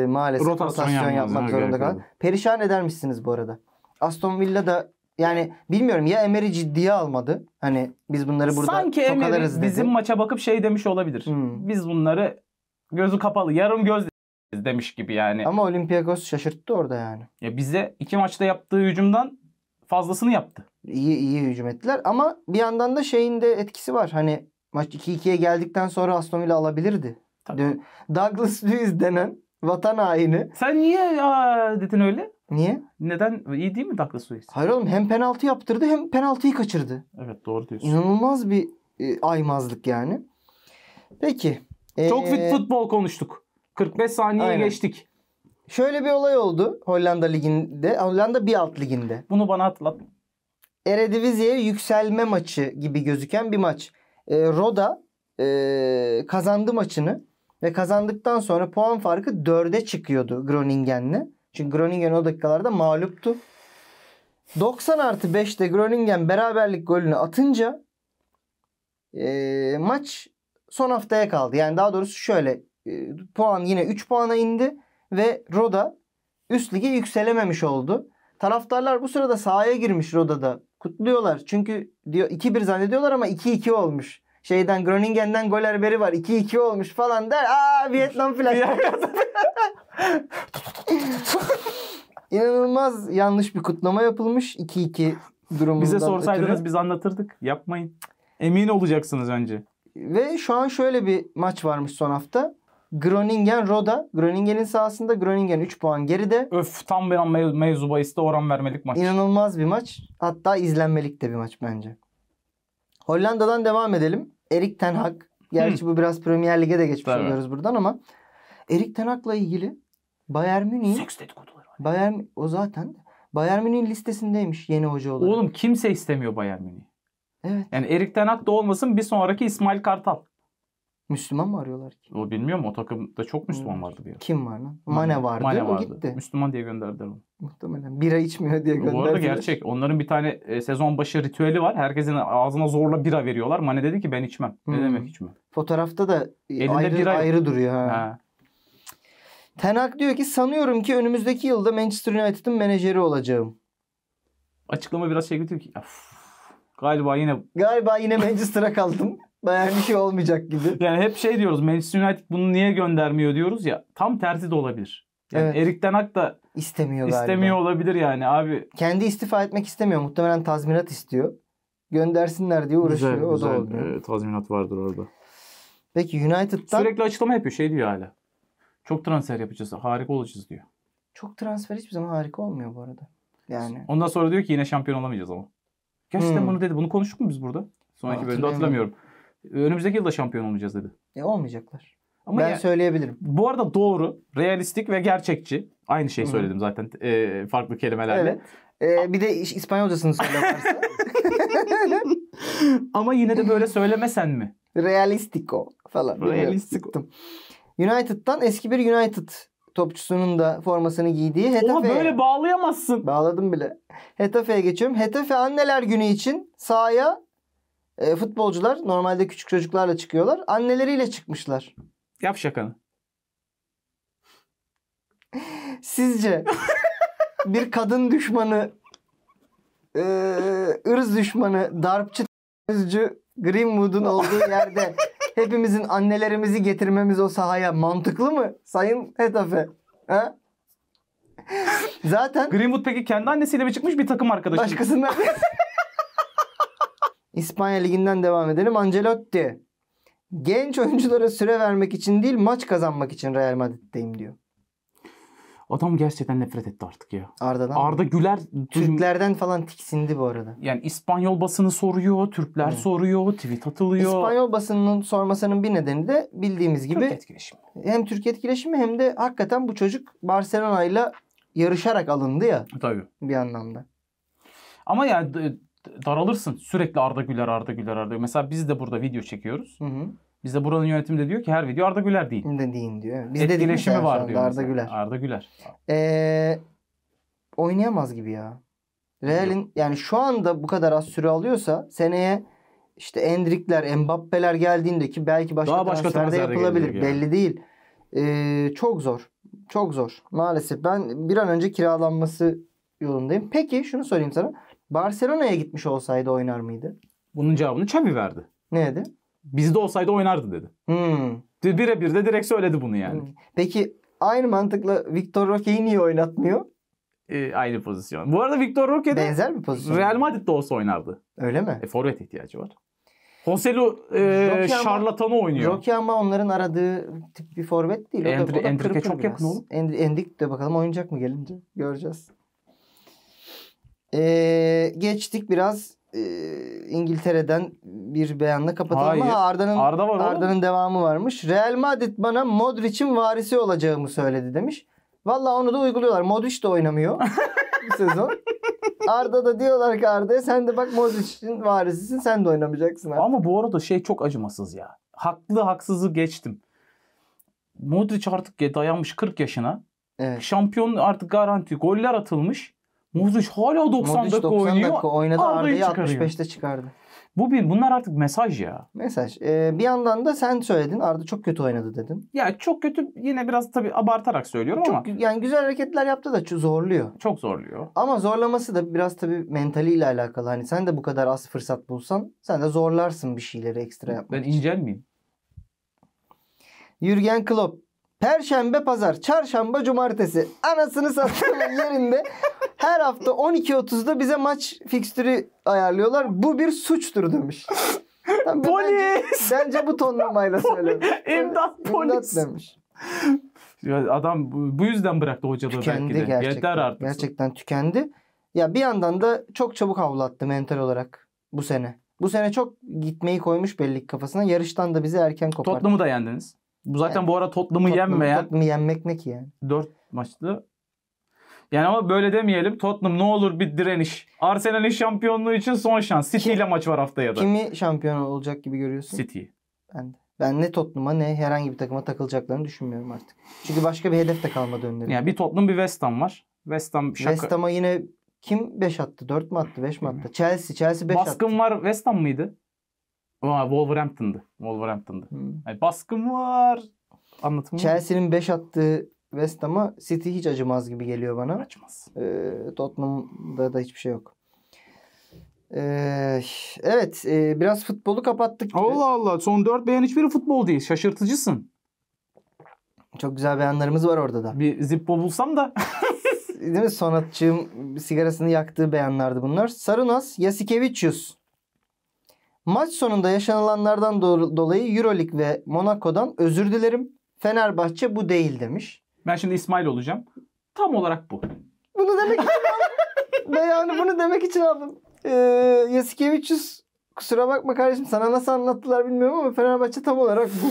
S1: maalesef rotasyon, rotasyon yapmak zorunda kaldı. Perişan edermişsiniz bu arada. Aston Villa da yani bilmiyorum ya Emery ciddiye almadı. Hani biz bunları burada Sanki Emery dedi. bizim
S2: maça bakıp şey demiş olabilir. Hmm. Biz bunları gözü kapalı yarım göz demiş gibi yani. Ama
S1: Olympiakos şaşırttı orada yani.
S2: Ya bize iki maçta yaptığı hücumdan
S1: fazlasını yaptı. İyi iyi hücum ettiler ama bir yandan da şeyin de etkisi var. Hani maç 2-2'ye geldikten sonra Aston Villa alabilirdi. Tabii. Douglas Luiz denen vatan haini. Sen niye aa, dedin öyle? Niye?
S2: Neden? İyi değil mi Douglas
S1: Luiz? Hayır oğlum hem penaltı yaptırdı hem penaltıyı kaçırdı.
S2: Evet doğru diyorsun. İnanılmaz
S1: bir e, aymazlık yani. Peki. E, Çok ee, fit futbol konuştuk. 45 saniye aynen. geçtik. Şöyle bir olay oldu Hollanda liginde. Hollanda bir alt liginde. Bunu bana hatırlat. Eredivisie'ye yükselme maçı gibi gözüken bir maç. E, Roda e, kazandı maçını ve kazandıktan sonra puan farkı dörde çıkıyordu Groningen'le. Çünkü Groningen o dakikalarda mağluptu. 90 artı 5'te Groningen beraberlik golünü atınca e, maç son haftaya kaldı. Yani daha doğrusu şöyle e, puan yine 3 puana indi ve Roda üst lige yükselememiş oldu. Taraftarlar bu sırada sahaya girmiş Roda'da. Kutluyorlar. Çünkü diyor 2-1 zannediyorlar ama 2-2 olmuş. Şeyden Groningen'den gol haberi var. 2-2 olmuş falan der. Aa Vietnam filan. İnanılmaz yanlış bir kutlama yapılmış 2-2 durumunda Bize sorsaydınız ötürü.
S2: biz anlatırdık. Yapmayın. Emin olacaksınız önce.
S1: Ve şu an şöyle bir maç varmış son hafta. Groningen Roda. Groningen'in sahasında Groningen 3 puan geride. Öf tam bir an mev- mevzu oran vermelik maç. İnanılmaz bir maç. Hatta izlenmelik de bir maç bence. Hollanda'dan devam edelim. Erik Ten Hag. Gerçi Hı. bu biraz Premier Lig'e de geçmiş Tabii. oluyoruz buradan ama Erik Ten Hag'la ilgili Bayern Münih. Seks dedikoduları var. Bayern o zaten Bayern Münih'in listesindeymiş
S2: yeni hoca olarak. Oğlum kimse istemiyor Bayern Münih. Evet. Yani Erik Ten Hag da olmasın bir sonraki İsmail Kartal. Müslüman mı arıyorlar ki? O bilmiyorum o takımda çok hmm. Müslüman vardı diye.
S1: Kim var lan? Mane vardı. Mane vardı. O
S2: gitti. Müslüman diye gönderdiler onu. Muhtemelen
S1: bira içmiyor diye gönderdiler. Bu arada gerçek.
S2: Onların bir tane e, sezon başı ritüeli var. Herkesin ağzına zorla bira veriyorlar. Mane dedi ki ben
S1: içmem. Hmm. Ne demek içmem? Fotoğrafta da e, Elinde ayrı, bira... ayrı duruyor ha. ha. Tenak diyor ki sanıyorum ki önümüzdeki yılda Manchester United'ın menajeri olacağım. Açıklama biraz şey kötü ki. Of, galiba yine... Galiba yine Manchester'a kaldım.
S2: Bayağı bir şey olmayacak gibi. Yani hep şey diyoruz Manchester United bunu niye göndermiyor diyoruz ya. Tam tersi de olabilir. Yani evet. Erik
S1: Tenak da istemiyor galiba. İstemiyor olabilir yani abi. Kendi istifa etmek istemiyor. Muhtemelen tazminat istiyor. Göndersinler diye uğraşıyor. Güzel, o güzel. da
S2: olmuyor. E, tazminat vardır orada. Peki United'dan... Sürekli açıklama yapıyor. Şey diyor hala. Çok transfer yapacağız. Harika olacağız diyor.
S1: Çok transfer hiçbir zaman harika olmuyor bu arada. Yani.
S2: Ondan sonra diyor ki yine şampiyon olamayacağız ama. Gerçekten hmm. bunu dedi. Bunu konuştuk
S1: mu biz burada? Sonraki bölümde hatırlamıyorum.
S2: Önümüzdeki yılda şampiyon olmayacağız dedi.
S1: E olmayacaklar. Ama ben ya, söyleyebilirim. Bu arada doğru,
S2: realistik ve gerçekçi. Aynı şeyi söyledim zaten e, farklı kelimelerle. Evet. E, bir de İspanyolcasını söyle Ama yine de böyle söylemesen
S1: mi? Realistiko falan. Realistiko. United'dan eski bir United topçusunun da formasını giydiği Hetafe. Oha böyle bağlayamazsın. Bağladım bile. Hetafe'ye geçiyorum. Hetafe anneler günü için sahaya e, futbolcular normalde küçük çocuklarla çıkıyorlar. Anneleriyle çıkmışlar. Yap şakanı. Sizce bir kadın düşmanı e, ırz düşmanı darpçı Greenwood'un olduğu yerde hepimizin annelerimizi getirmemiz o sahaya mantıklı mı Sayın Hetafe? Ha?
S2: Zaten Greenwood peki kendi annesiyle mi çıkmış
S1: bir takım arkadaşı? Başkasından. İspanya Ligi'nden devam edelim. Ancelotti. Genç oyunculara süre vermek için değil maç kazanmak için Real Madrid'deyim diyor. Adam gerçekten nefret etti artık ya. Arda'dan Arda mı? Güler Türklerden falan tiksindi bu arada. Yani İspanyol basını soruyor, Türkler Hı. soruyor, tweet atılıyor. İspanyol basınının sormasının bir nedeni de bildiğimiz gibi Türk etkileşimi. Hem Türk etkileşimi hem de hakikaten bu çocuk Barcelona ile yarışarak alındı ya. Tabii. Bir anlamda.
S2: Ama yani daralırsın. Sürekli Arda Güler, Arda Güler, Arda Güler. Mesela biz de burada video çekiyoruz. Hı hı. Bizde buranın yönetimi de diyor ki her video Arda Güler değil.
S1: De değil diyor. Biz Etkileşimi var diyor. Arda Güler. Arda Güler. Ee, oynayamaz gibi ya. Real'in yani şu anda bu kadar az süre alıyorsa seneye işte Endrikler, Mbappe'ler geldiğinde ki belki başka Daha başka transferde yapılabilir. Yani. Belli değil. Ee, çok zor. Çok zor. Maalesef ben bir an önce kiralanması yolundayım. Peki şunu söyleyeyim sana. Barcelona'ya gitmiş olsaydı oynar mıydı?
S2: Bunun cevabını Xavi verdi. Neydi? bizde olsaydı oynardı dedi. Hmm. Birebir de direkt söyledi bunu yani. Hmm.
S1: Peki aynı mantıkla Victor Roque'yi niye oynatmıyor?
S2: E, aynı pozisyon. Bu
S1: arada Victor Roque de benzer bir
S2: pozisyon. Real Madrid'de olsa oynardı. Öyle mi? E, forvet ihtiyacı var. Joselu e, şarlatanı oynuyor. Roque
S1: ama onların aradığı tip bir forvet değil. O Endri, çok yakın oğlum. Endri, Endrik de bakalım oynayacak mı gelince. Göreceğiz. Ee, geçtik biraz e, İngiltere'den bir beyanla kapatıldı Hayır. ama Arda'nın Arda var Arda'nın devamı varmış. Real Madrid bana Modric'in varisi olacağımı söyledi demiş. Vallahi onu da uyguluyorlar. Modric de oynamıyor bu sezon. Arda da diyorlar ki Arda, sen de bak Modric'in varisisin sen de oynamayacaksın. Artık. Ama bu arada şey çok
S2: acımasız ya. Haklı haksızı geçtim. Modric artık dayanmış 40 yaşına. Evet. Şampiyon artık garanti. Goller atılmış. Muzic hala 90 Muzic dakika 90 dakika oynadı. Arda'yı Arda'yı 65'te
S1: çıkardı. Bu bir bunlar artık mesaj ya. Mesaj. Ee, bir yandan da sen söyledin Arda çok kötü oynadı dedin. Ya çok kötü yine biraz tabii abartarak söylüyorum ama yani güzel hareketler yaptı da zorluyor. çok zorluyor. Ama zorlaması da biraz tabii mentaliyle alakalı. Hani sen de bu kadar az fırsat bulsan sen de zorlarsın bir şeyleri ekstra yapmak Ben için. incel miyim? Jürgen Klopp Perşembe, pazar, çarşamba, cumartesi anasını sattığım yerinde her hafta 12.30'da bize maç fikstürü ayarlıyorlar. Bu bir suçtur demiş. Tabii polis! Bence, bence bu tonlamayla söylemiş. İmdat polis. İmdat demiş.
S2: Adam bu yüzden bıraktı hocalığı tükendi belki de. Gerçekten, Yeter artık.
S1: Gerçekten tükendi. Ya bir yandan da çok çabuk havlattı mental olarak bu sene. Bu sene çok gitmeyi koymuş belli ki kafasına. Yarıştan da bizi erken kopardı. Tottenham'ı da
S2: yendiniz. Bu zaten yani, bu ara Tottenham'ı Tottenham, yenmeyen.
S1: Tottenham'ı yenmek ne ki yani? Dört
S2: maçtı. Yani ama böyle demeyelim. Tottenham ne olur bir direniş. Arsenal'in şampiyonluğu için son şans. City ile maç var haftaya da. Kimi
S1: şampiyon olacak gibi görüyorsun? City. Ben de. Ben ne Tottenham'a ne herhangi bir takıma takılacaklarını düşünmüyorum artık. Çünkü başka bir hedef de kalmadı önlerinde. Yani bir
S2: Tottenham bir West Ham var. West Ham şaka. West Ham'a
S1: yine kim 5 attı? 4 mü attı? 5 mi attı? Chelsea. Chelsea 5 attı. Baskın
S2: var West Ham mıydı? Aa, Wolverhampton'dı. Wolverhampton'dı. Hmm. Yani baskın var.
S1: Anlatım Chelsea'nin 5 attığı West Ham'a City hiç acımaz gibi geliyor bana. Acımaz. Ee, Tottenham'da da hiçbir şey yok. Ee, evet e, biraz futbolu kapattık. Gibi. Allah Allah son 4 beğen hiçbiri futbol değil. Şaşırtıcısın. Çok güzel beğenlerimiz var orada da. Bir zippo bulsam da. Değil mi? Sonatçığım sigarasını yaktığı beğenlerdi bunlar. Sarunas Yasikevicius. Maç sonunda yaşanılanlardan dolayı Euroleague ve Monaco'dan özür dilerim. Fenerbahçe bu değil demiş. Ben
S2: şimdi İsmail olacağım.
S1: Tam olarak bu. Bunu demek için aldım. yani bunu demek için aldım. Ee, Yasikevicius kusura bakma kardeşim sana nasıl anlattılar bilmiyorum ama Fenerbahçe tam olarak bu.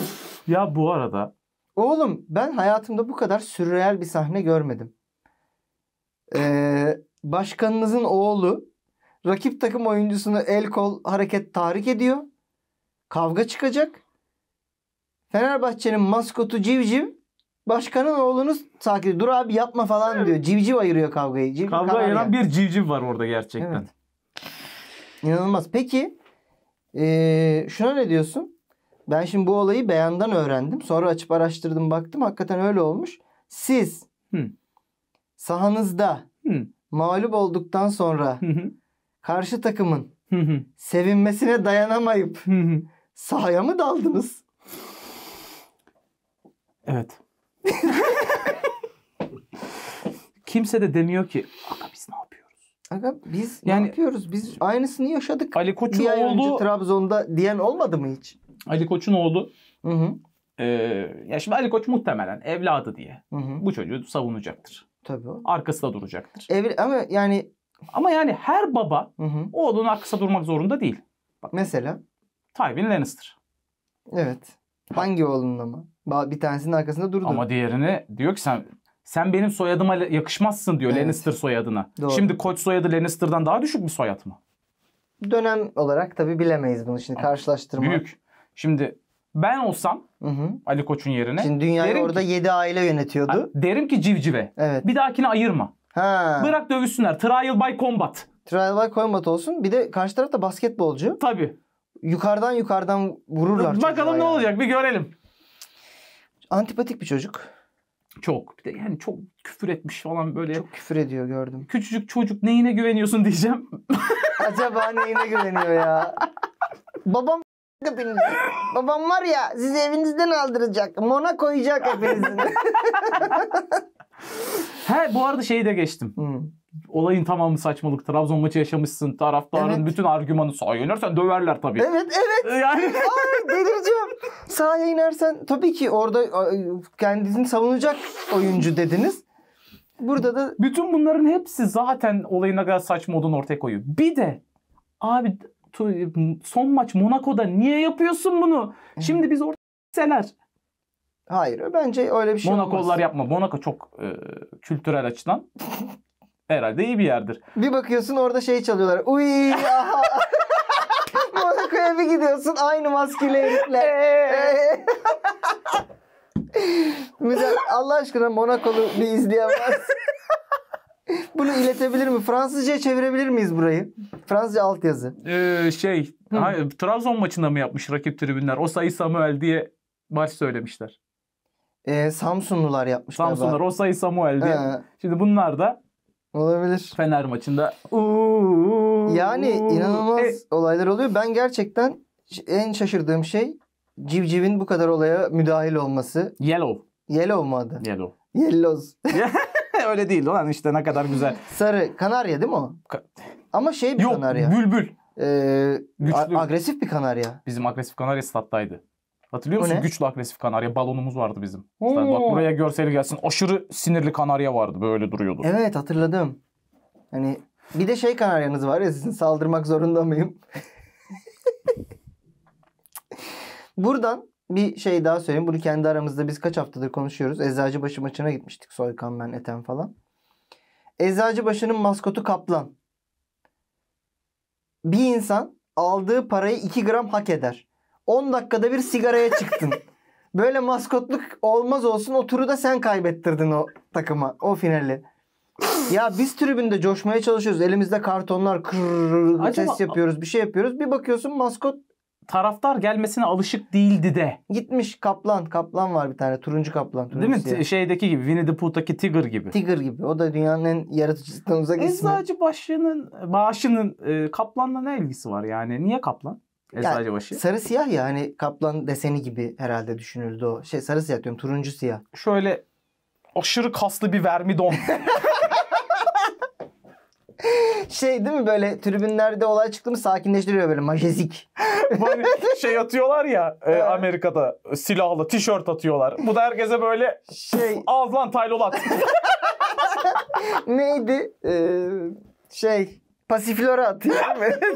S2: ya bu arada.
S1: Oğlum ben hayatımda bu kadar sürreel bir sahne görmedim. Ee, başkanınızın oğlu rakip takım oyuncusunu el kol hareket tahrik ediyor. Kavga çıkacak. Fenerbahçe'nin maskotu civciv Başkanın oğlunuz takip Dur abi yapma falan evet. diyor. Civciv ayırıyor kavgayı. Civciv Kavga ayıran bir
S2: civciv var orada gerçekten.
S1: Evet. İnanılmaz. Peki ee, şuna ne diyorsun? Ben şimdi bu olayı beyandan öğrendim. Sonra açıp araştırdım baktım. Hakikaten öyle olmuş. Siz Hı. sahanızda Hı. mağlup olduktan sonra Hı. hı. karşı takımın Hı hı. sevinmesine dayanamayıp hı hı. sahaya mı daldınız? Evet. Kimse de demiyor ki
S2: aga biz ne yapıyoruz?
S1: Aga biz yani, ne yapıyoruz? Biz aynısını yaşadık. Ali Koç'un oğlu Trabzon'da diyen olmadı mı hiç?
S2: Ali Koç'un oğlu. Hı hı. E, ya şimdi Ali Koç muhtemelen evladı diye hı hı. bu çocuğu savunacaktır. Tabii. Arkasında duracaktır.
S1: Ev, ama yani ama yani her baba hı hı.
S2: oğlunun arkasında durmak zorunda değil. Bak, Mesela? Tywin Lannister.
S1: Evet. Hangi oğlunla mı? Bir tanesinin arkasında durdu. Ama
S2: diğerini diyor ki sen sen benim soyadıma yakışmazsın diyor evet. Lannister soyadına. Doğru. Şimdi koç soyadı Lannister'dan daha
S1: düşük bir soyad mı? Dönem olarak tabi bilemeyiz bunu şimdi karşılaştırma. Büyük. Şimdi ben olsam hı hı. Ali Koç'un yerine. Şimdi dünyayı orada ki, 7 aile yönetiyordu.
S2: Derim ki civcive. Evet. Bir dahakini ayırma. Ha. Bırak dövüşsünler. Trial by combat. Trial
S1: by combat olsun. Bir de karşı tarafta basketbolcu. Tabii yukarıdan yukarıdan vururlar. Bakalım ne yani. olacak bir görelim. Antipatik bir çocuk. Çok.
S2: Bir de yani çok küfür etmiş falan böyle. Çok küfür ediyor gördüm. Küçücük çocuk neyine güveniyorsun diyeceğim.
S1: Acaba neyine güveniyor ya? Babam hepinizi. Babam var ya sizi evinizden aldıracak. Mona koyacak hepinizin.
S2: He bu arada şeyi de geçtim. Hmm olayın tamamı saçmalık. Trabzon maçı yaşamışsın. Taraftarın evet. bütün argümanı sahaya inersen döverler tabii. Evet evet. E, yani. Ay
S1: delireceğim. Sahaya inersen tabii ki orada e, kendisini savunacak oyuncu dediniz. Burada da...
S2: Bütün bunların hepsi zaten olayına kadar saçma olduğunu ortaya koyuyor. Bir de abi son maç Monaco'da niye yapıyorsun bunu?
S1: Şimdi biz orada seler. Hayır bence öyle bir şey olmaz. Monaco'lar
S2: yapma. Monaco çok e, kültürel açıdan herhalde iyi bir yerdir.
S1: Bir bakıyorsun orada şey çalıyorlar. Uy Monaco'ya bir gidiyorsun aynı maskeli herifler. Ee. ee. Allah aşkına Monaco'lu bir izleyen var. Bunu iletebilir mi? Fransızca'ya çevirebilir miyiz burayı? Fransızca altyazı. Ee,
S2: şey, hayır, Trabzon maçında mı yapmış rakip tribünler? O sayı Samuel diye maç söylemişler.
S1: Ee, Samsunlular yapmışlar. Samsunlular o sayı Samuel diye. Ee. Şimdi bunlar da Olabilir. Fener maçında. yani e, inanılmaz e, olaylar oluyor. Ben gerçekten en şaşırdığım şey Civciv'in bu kadar olaya müdahil olması. Yellow. Yellow mu adı? Yellow. Yellows. Öyle değil lan işte ne kadar güzel. Sarı. Kanarya değil mi o? Ka- Ama şey bir Yok, kanarya. Yok bülbül. Ee, Güçlü. agresif bir kanarya.
S2: Bizim agresif kanarya stat'taydı. Hatırlıyor musun? Güçlü agresif kanarya balonumuz vardı bizim. Oo. bak buraya görseli gelsin. Aşırı sinirli kanarya vardı. Böyle duruyordu.
S1: Evet hatırladım. Hani bir de şey kanaryanız var ya sizin saldırmak zorunda mıyım? Buradan bir şey daha söyleyeyim. Bunu kendi aramızda biz kaç haftadır konuşuyoruz. Eczacıbaşı maçına gitmiştik. Soykan, ben, Ethem falan. Eczacıbaşı'nın maskotu kaplan. Bir insan aldığı parayı 2 gram hak eder. 10 dakikada bir sigaraya çıktın. Böyle maskotluk olmaz olsun o turu da sen kaybettirdin o takıma o finali. ya biz tribünde coşmaya çalışıyoruz. Elimizde kartonlar kırrrr Acaba... ses yapıyoruz bir şey yapıyoruz. Bir bakıyorsun maskot taraftar gelmesine alışık değildi de. Gitmiş kaplan. Kaplan var bir tane. Turuncu kaplan. Değil mi? Siyah.
S2: Şeydeki gibi. Winnie the Pooh'taki Tigger gibi. Tigger
S1: gibi. O da dünyanın en yaratıcılıktan uzak Eczacı ismi.
S2: Eczacı başının, bağışının
S1: e, kaplanla ne ilgisi var yani? Niye kaplan? Esra yani, Sarı siyah ya hani kaplan deseni gibi herhalde düşünüldü o. Şey sarı siyah diyorum turuncu siyah. Şöyle aşırı kaslı bir vermidon. şey değil mi böyle tribünlerde olay çıktı mı sakinleştiriyor böyle majezik. böyle şey atıyorlar ya
S2: e, Amerika'da silahlı tişört atıyorlar.
S1: Bu da herkese böyle şey ağız taylolat. Neydi? Ee, şey pasiflora atıyor.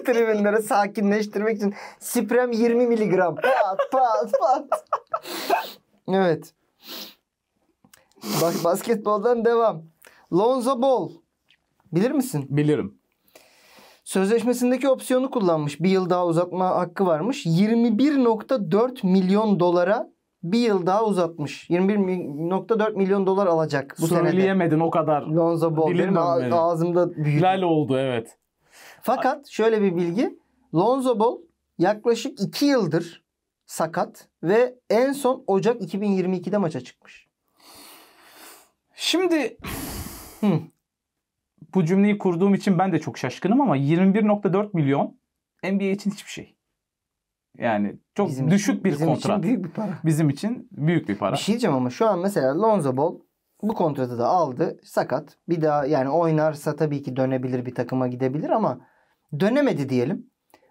S1: Tribünleri sakinleştirmek için. Sprem 20 miligram. Pat pat pat. evet. Bak basketboldan devam. Lonzo Ball. Bilir misin? Bilirim. Sözleşmesindeki opsiyonu kullanmış. Bir yıl daha uzatma hakkı varmış. 21.4 milyon dolara bir yıl daha uzatmış. 21.4 milyon dolar alacak bu Söyleyemedin senede. Söyleyemedin o kadar. Lonzo Ball benim ağzımda büyüdü. Lal oldu evet. Fakat şöyle bir bilgi. Lonzo Ball yaklaşık 2 yıldır sakat ve en son Ocak 2022'de maça çıkmış.
S2: Şimdi bu cümleyi kurduğum için ben de çok şaşkınım ama 21.4 milyon NBA için hiçbir şey. Yani çok bizim düşük için, bir bizim kontrat. Bizim için büyük bir para. Bizim için büyük bir para. Bir şey
S1: diyeceğim ama şu an mesela Lonzo Ball bu kontratı da aldı. Sakat. Bir daha yani oynarsa tabii ki dönebilir bir takıma gidebilir ama dönemedi diyelim.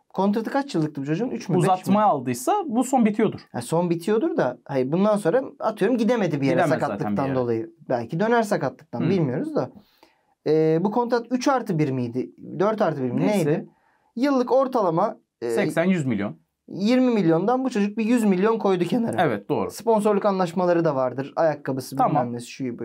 S1: Kontratı kaç yıllıktı bu çocuğun? 3 mü Uzatma aldıysa bu son bitiyordur. Yani son bitiyordur da hayır bundan sonra atıyorum gidemedi bir yere Gidemez sakatlıktan bir yere. dolayı. Belki döner sakatlıktan hmm. bilmiyoruz da. Ee, bu kontrat 3 artı 1 miydi? 4 artı 1 mi? Neyse. Neydi? Yıllık ortalama e, 80-100 milyon. 20 milyondan bu çocuk bir 100 milyon koydu kenara. Evet doğru. Sponsorluk anlaşmaları da vardır. Ayakkabısı tamam. bilmem nesi şuyu bu.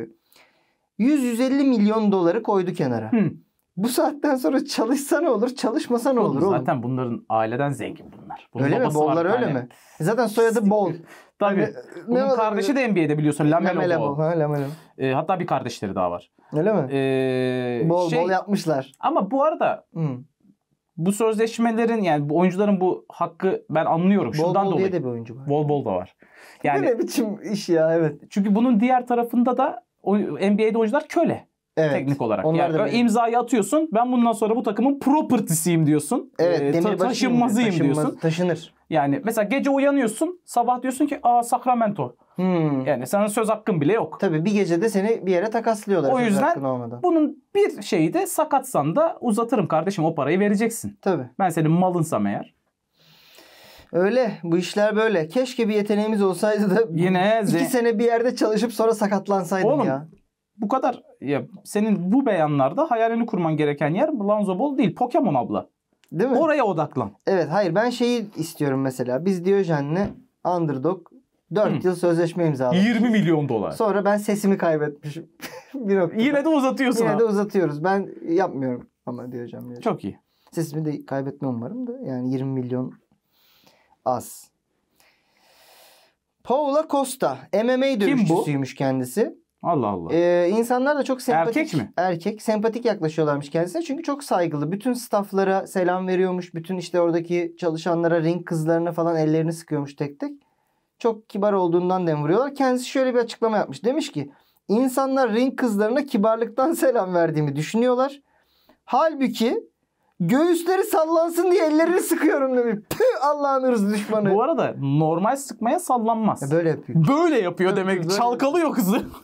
S1: 100-150 milyon doları koydu kenara. Hı. Bu saatten sonra çalışsa ne olur, çalışmasa ne olur oğlum? Zaten bunların
S2: aileden zengin bunlar. Bunun öyle mi? Bollar öyle mi? E zaten soyadı Bol. Tabii. Yani, Bunun kardeşi de NBA'de biliyorsun. Lamelo Lamele Bol. Lamelo. E, hatta bir kardeşleri daha var. Öyle mi? E, bol şey, bol
S1: yapmışlar. Ama bu arada
S2: hmm bu sözleşmelerin yani bu oyuncuların bu hakkı ben anlıyorum. Bol Şundan bol dolayı. diye de bir oyuncu var. Bol bol da var. Yani, ne biçim iş ya evet. Çünkü bunun diğer tarafında da NBA'de oyuncular köle. Evet. Teknik olarak. Onlar yani da imzayı atıyorsun. Ben bundan sonra bu takımın
S1: property'siyim
S2: diyorsun. Evet, Ee, taşınmazıyım taşınmaz- diyorsun. Taşınır. Yani mesela gece uyanıyorsun, sabah diyorsun ki, "Aa Sacramento." Hmm. Yani sana söz hakkın bile yok. Tabii bir gecede seni bir yere takaslıyorlar. O yüzden- Bunun bir şeyi de sakatsan da uzatırım kardeşim o parayı
S1: vereceksin. Tabii. Ben senin malınsam eğer. Öyle. Bu işler böyle. Keşke bir yeteneğimiz olsaydı da Yine iki ze- sene bir yerde çalışıp sonra sakatlansaydım Oğlum ya. Bu kadar
S2: ya senin bu beyanlarda hayalini kurman gereken yer Lonzo Ball değil Pokemon
S1: abla. Değil mi? Oraya odaklan. Evet hayır ben şeyi istiyorum mesela. Biz Diyojen'le Underdog 4 Hı. yıl sözleşme imzaladık. 20 milyon dolar. Sonra ben sesimi kaybetmişim. bir noktada. Yine de uzatıyorsun. Yine ha. de uzatıyoruz. Ben yapmıyorum ama Diyojen. Çok iyi. Sesimi de kaybetme umarım da. Yani 20 milyon az. Paula Costa MMA dövüşçüsüymüş kendisi. Kim bu? Allah Allah. Ee, insanlar da çok sempatik. Erkek mi? Erkek. Sempatik yaklaşıyorlarmış kendisine. Çünkü çok saygılı. Bütün stafflara selam veriyormuş. Bütün işte oradaki çalışanlara, ring kızlarına falan ellerini sıkıyormuş tek tek. Çok kibar olduğundan dem vuruyorlar. Kendisi şöyle bir açıklama yapmış. Demiş ki insanlar ring kızlarına kibarlıktan selam verdiğimi düşünüyorlar. Halbuki göğüsleri sallansın diye ellerini sıkıyorum demiş. Püh Allah'ın hırzı düşmanı. Bu arada normal sıkmaya sallanmaz. Ya e, böyle yapıyor. Böyle yapıyor böyle, demek. Böyle. Çalkalıyor kızı.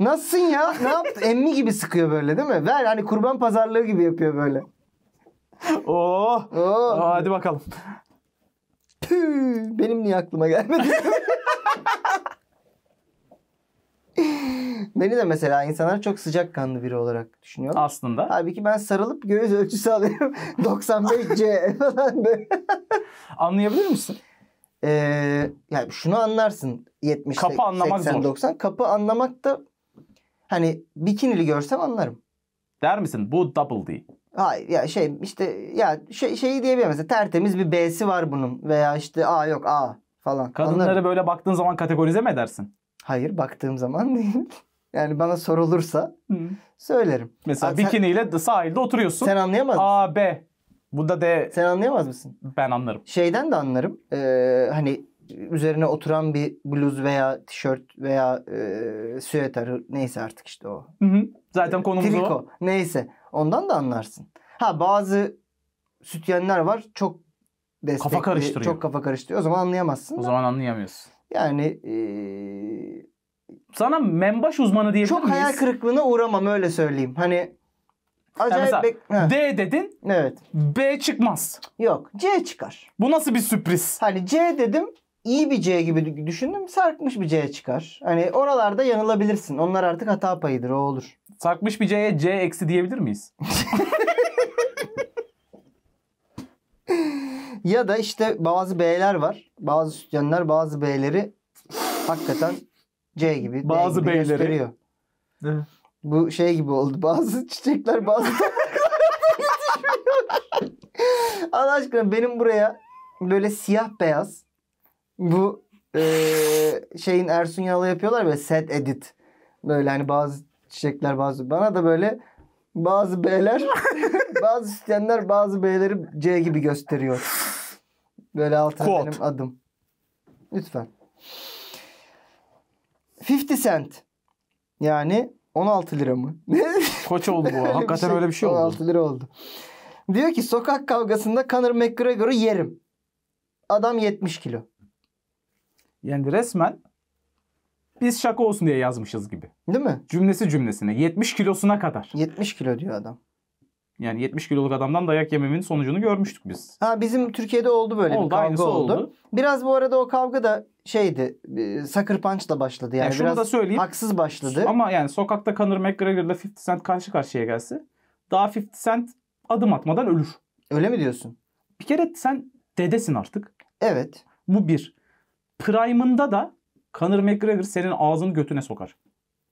S1: Nasılsın ya? Ne yaptı? Emmi gibi sıkıyor böyle değil mi? Ver hani kurban pazarlığı gibi yapıyor böyle. Oo. Oh. Oo. Oh. Hadi bakalım. Püh, benim niye aklıma gelmedi? Beni de mesela insanlar çok sıcakkanlı biri olarak düşünüyor. Aslında. Halbuki ben sarılıp göğüs ölçüsü alıyorum. 95C falan böyle. Anlayabilir misin? e, yani şunu anlarsın 70 kapı anlamak 80 zor. 90 kapı anlamak da hani bikinili görsem anlarım. Der misin bu double D? Hayır ya şey işte ya şey, şeyi diyemezsin tertemiz bir B'si var bunun veya işte A yok A falan. Kadınları anlarım.
S2: böyle baktığın zaman kategorize mi edersin?
S1: Hayır baktığım zaman değil. Yani bana sorulursa Hı. söylerim. Mesela Aa, bikiniyle sen, sahilde oturuyorsun. Sen anlayamazsın. A, B Bunda de... Sen anlayamaz mısın? Ben anlarım. Şeyden de anlarım. Ee, hani üzerine oturan bir bluz veya tişört veya e, süeter neyse artık işte o. Hı hı. Zaten ee, konumuz Triko, o. neyse. Ondan da anlarsın. Ha bazı sütyenler var çok destekli. Kafa karıştırıyor. Çok kafa karıştırıyor. O zaman anlayamazsın. O da. zaman
S2: anlayamıyorsun.
S1: Yani e, sana membaş uzmanı diyebilir Çok hayal kırıklığına uğramam öyle söyleyeyim. Hani Acayip yani mesela, D dedin. Evet. B çıkmaz. Yok. C çıkar. Bu nasıl bir sürpriz? Hani C dedim iyi bir C gibi düşündüm. Sarkmış bir C çıkar. Hani oralarda yanılabilirsin. Onlar artık hata payıdır. O olur. Sarkmış bir C'ye C eksi diyebilir miyiz? ya da işte bazı B'ler var. Bazı stüdyenler bazı B'leri hakikaten C gibi. Bazı D gibi B'leri. Gösteriyor. Evet. Bu şey gibi oldu. Bazı çiçekler bazı Allah aşkına benim buraya böyle siyah beyaz bu e, şeyin Ersun Yanal'a yapıyorlar böyle set edit. Böyle hani bazı çiçekler bazı bana da böyle bazı B'ler bazı isteyenler bazı B'leri C gibi gösteriyor. Böyle altına Quote. benim adım. Lütfen. 50 Cent yani 16 lira mı? Ne? Koç oldu bu. Şey Hakikaten öyle bir şey oldu. 16 lira oldu. Diyor ki sokak kavgasında Conor McGregor'u yerim. Adam 70 kilo. Yani resmen biz şaka olsun diye yazmışız gibi. Değil mi?
S2: Cümlesi cümlesine. 70 kilosuna kadar. 70 kilo diyor adam. Yani 70 kiloluk adamdan
S1: dayak yememin sonucunu görmüştük biz. Ha bizim Türkiye'de oldu böyle oldu, bir kavga oldu. oldu. Biraz bu arada o kavga da şeydi. E, Sucker Punch'la başladı yani. yani şunu biraz da söyleyeyim. Haksız başladı. Ama yani
S2: sokakta Conor McGregor'la 50 Cent karşı karşıya gelse daha 50 Cent adım atmadan ölür. Öyle mi diyorsun? Bir kere sen dedesin artık. Evet. Bu bir. Prime'ında da Conor McGregor senin ağzını götüne sokar.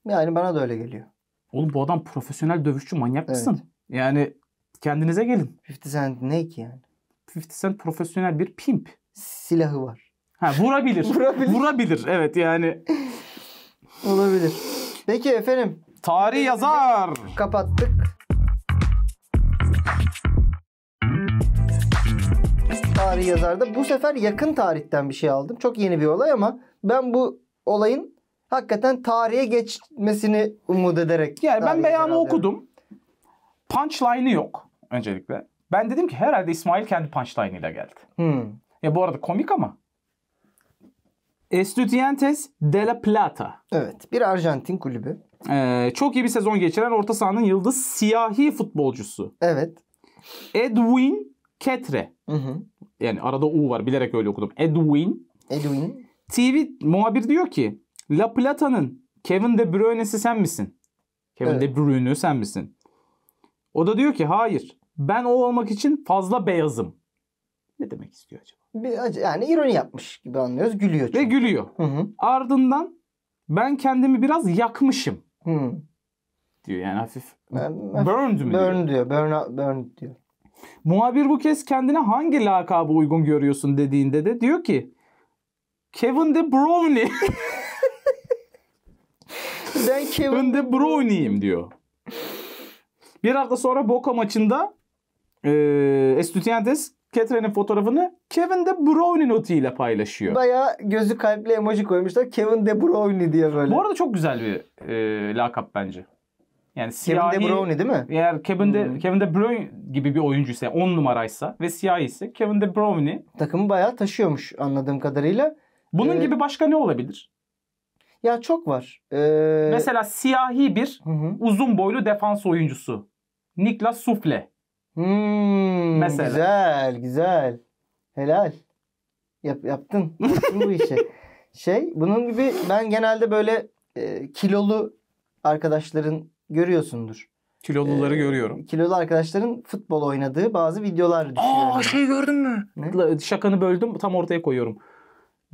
S2: Yani bana da öyle geliyor. Oğlum bu adam profesyonel dövüşçü manyak mısın? Evet. Yani kendinize gelin.
S1: 50 Cent ne ki yani? 50 Cent profesyonel bir pimp. Silahı var.
S2: Ha, vurabilir. vurabilir. Vurabilir. Evet yani.
S1: Olabilir. Peki efendim. Tarih yazar. Kapattık. Tarih yazarda bu sefer yakın tarihten bir şey aldım. Çok yeni bir olay ama ben bu olayın hakikaten tarihe geçmesini umut ederek. Yani ben beyanı okudum.
S2: Punchline'ı yok öncelikle. Ben dedim ki herhalde İsmail kendi punchline'ıyla geldi. Hmm. Ya bu arada komik ama Estudiantes de la Plata.
S1: Evet bir Arjantin kulübü.
S2: Ee, çok iyi bir sezon geçiren orta sahanın yıldız siyahi futbolcusu. Evet. Edwin Ketre. Hı hı. Yani arada U var bilerek öyle okudum. Edwin. Edwin. TV muhabir diyor ki La Plata'nın Kevin De Bruyne'si sen misin? Kevin evet. De Bruyne'ü sen misin? O da diyor ki hayır ben o olmak için fazla beyazım. Ne demek istiyor acaba?
S1: bir, yani ironi yapmış gibi
S2: anlıyoruz. Gülüyor çünkü. Ve gülüyor. Hı hı. Ardından ben kendimi biraz yakmışım.
S1: Hı. Diyor yani hafif. Ben, burned mü? Burn diyor. diyor. Burn, burn diyor.
S2: Muhabir bu kez kendine hangi lakabı uygun görüyorsun dediğinde de diyor ki Kevin de Brownie. ben Kevin de Brownie'yim diyor. Bir hafta sonra Boca maçında e, Estudiantes Ketren'in fotoğrafını Kevin De Bruyne notu paylaşıyor. Baya
S1: gözü kalpli emoji koymuşlar. Kevin De Bruyne diye böyle. Bu arada çok
S2: güzel bir e, lakap bence. Yani siyahi, Kevin De Bruyne değil mi? Eğer Kevin De, hmm. Kevin De Bruyne gibi bir oyuncuysa, 10 numaraysa ve siyah ise Kevin De Bruyne...
S1: Takımı baya taşıyormuş anladığım kadarıyla.
S2: Bunun ee, gibi başka ne olabilir? Ya çok var. Ee... Mesela siyahi bir hı hı. uzun boylu defans oyuncusu. Niklas Sufle.
S1: Hmm, Mesela. Güzel güzel. Helal. Yap, yaptın. yaptın bu işi. Şey bunun gibi ben genelde böyle e, kilolu arkadaşların görüyorsundur. Kiloluları ee, görüyorum. Kilolu arkadaşların futbol oynadığı bazı videolar düşünüyorum Aa şey gördün mü? Ne? Şakanı böldüm tam ortaya koyuyorum.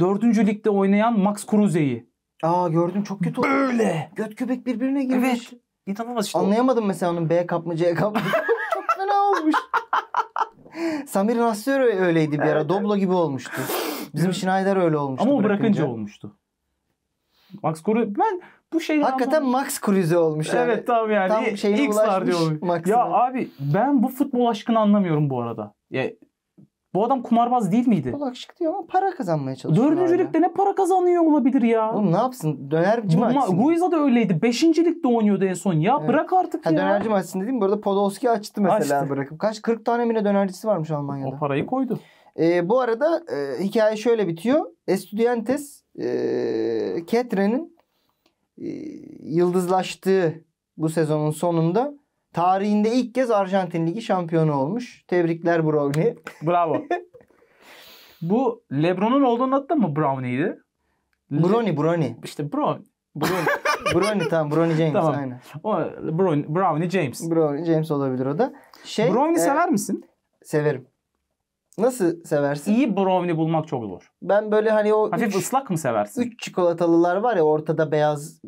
S1: Dördüncü ligde oynayan Max Kruse'yi. Aa gördüm çok kötü Böyle. Göt köpek birbirine girmiş. Evet. İnanılmaz işte. Anlayamadım o. mesela onun B kap mı C kap olmuş. Samir Nasır öyleydi bir ara. Evet. Doblo gibi olmuştu. Bizim Schneider öyle olmuştu. Ama o bırakınca, bırakınca olmuştu. Max Kruse ben bu şeyi Hakikaten anlam- Max
S2: Kruse olmuş. Yani. Evet tabii yani. Tam şeyine X ulaşmış diyor. Ya abi ben bu futbol aşkını anlamıyorum bu arada. Ya bu adam kumarbaz değil miydi? Bulaşık diyor ama
S1: para kazanmaya çalışıyor. Dördüncülükte
S2: ne para kazanıyor olabilir ya? Oğlum ne yapsın?
S1: Dönerci mi açsın? Guiza da öyleydi. Beşincilikte oynuyordu en son ya. Evet. Bırak artık ha, ya. Dönerci mi açsın dediğim. Bu arada Podolski açtı mesela açtı. bırakıp. Kaç? 40 tane mi ne dönercisi varmış Almanya'da. O parayı koydu. Ee, bu arada e, hikaye şöyle bitiyor. Estudiantes e, e, yıldızlaştığı bu sezonun sonunda Tarihinde ilk kez Arjantin Ligi şampiyonu olmuş. Tebrikler Brownie. Bravo. Bu Lebron'un olduğunu adı mı Brownie'ydi? Brownie, Brownie. İşte Brown. Brownie. Brownie tamam Brownie James tamam. aynen. O Brownie, Brownie James. Brownie James olabilir o da. Şey, Brownie e, sever misin? Severim. Nasıl seversin? İyi brownie bulmak çok zor. Ben böyle hani o... Hafif üç, ıslak mı seversin? Üç çikolatalılar var ya ortada beyaz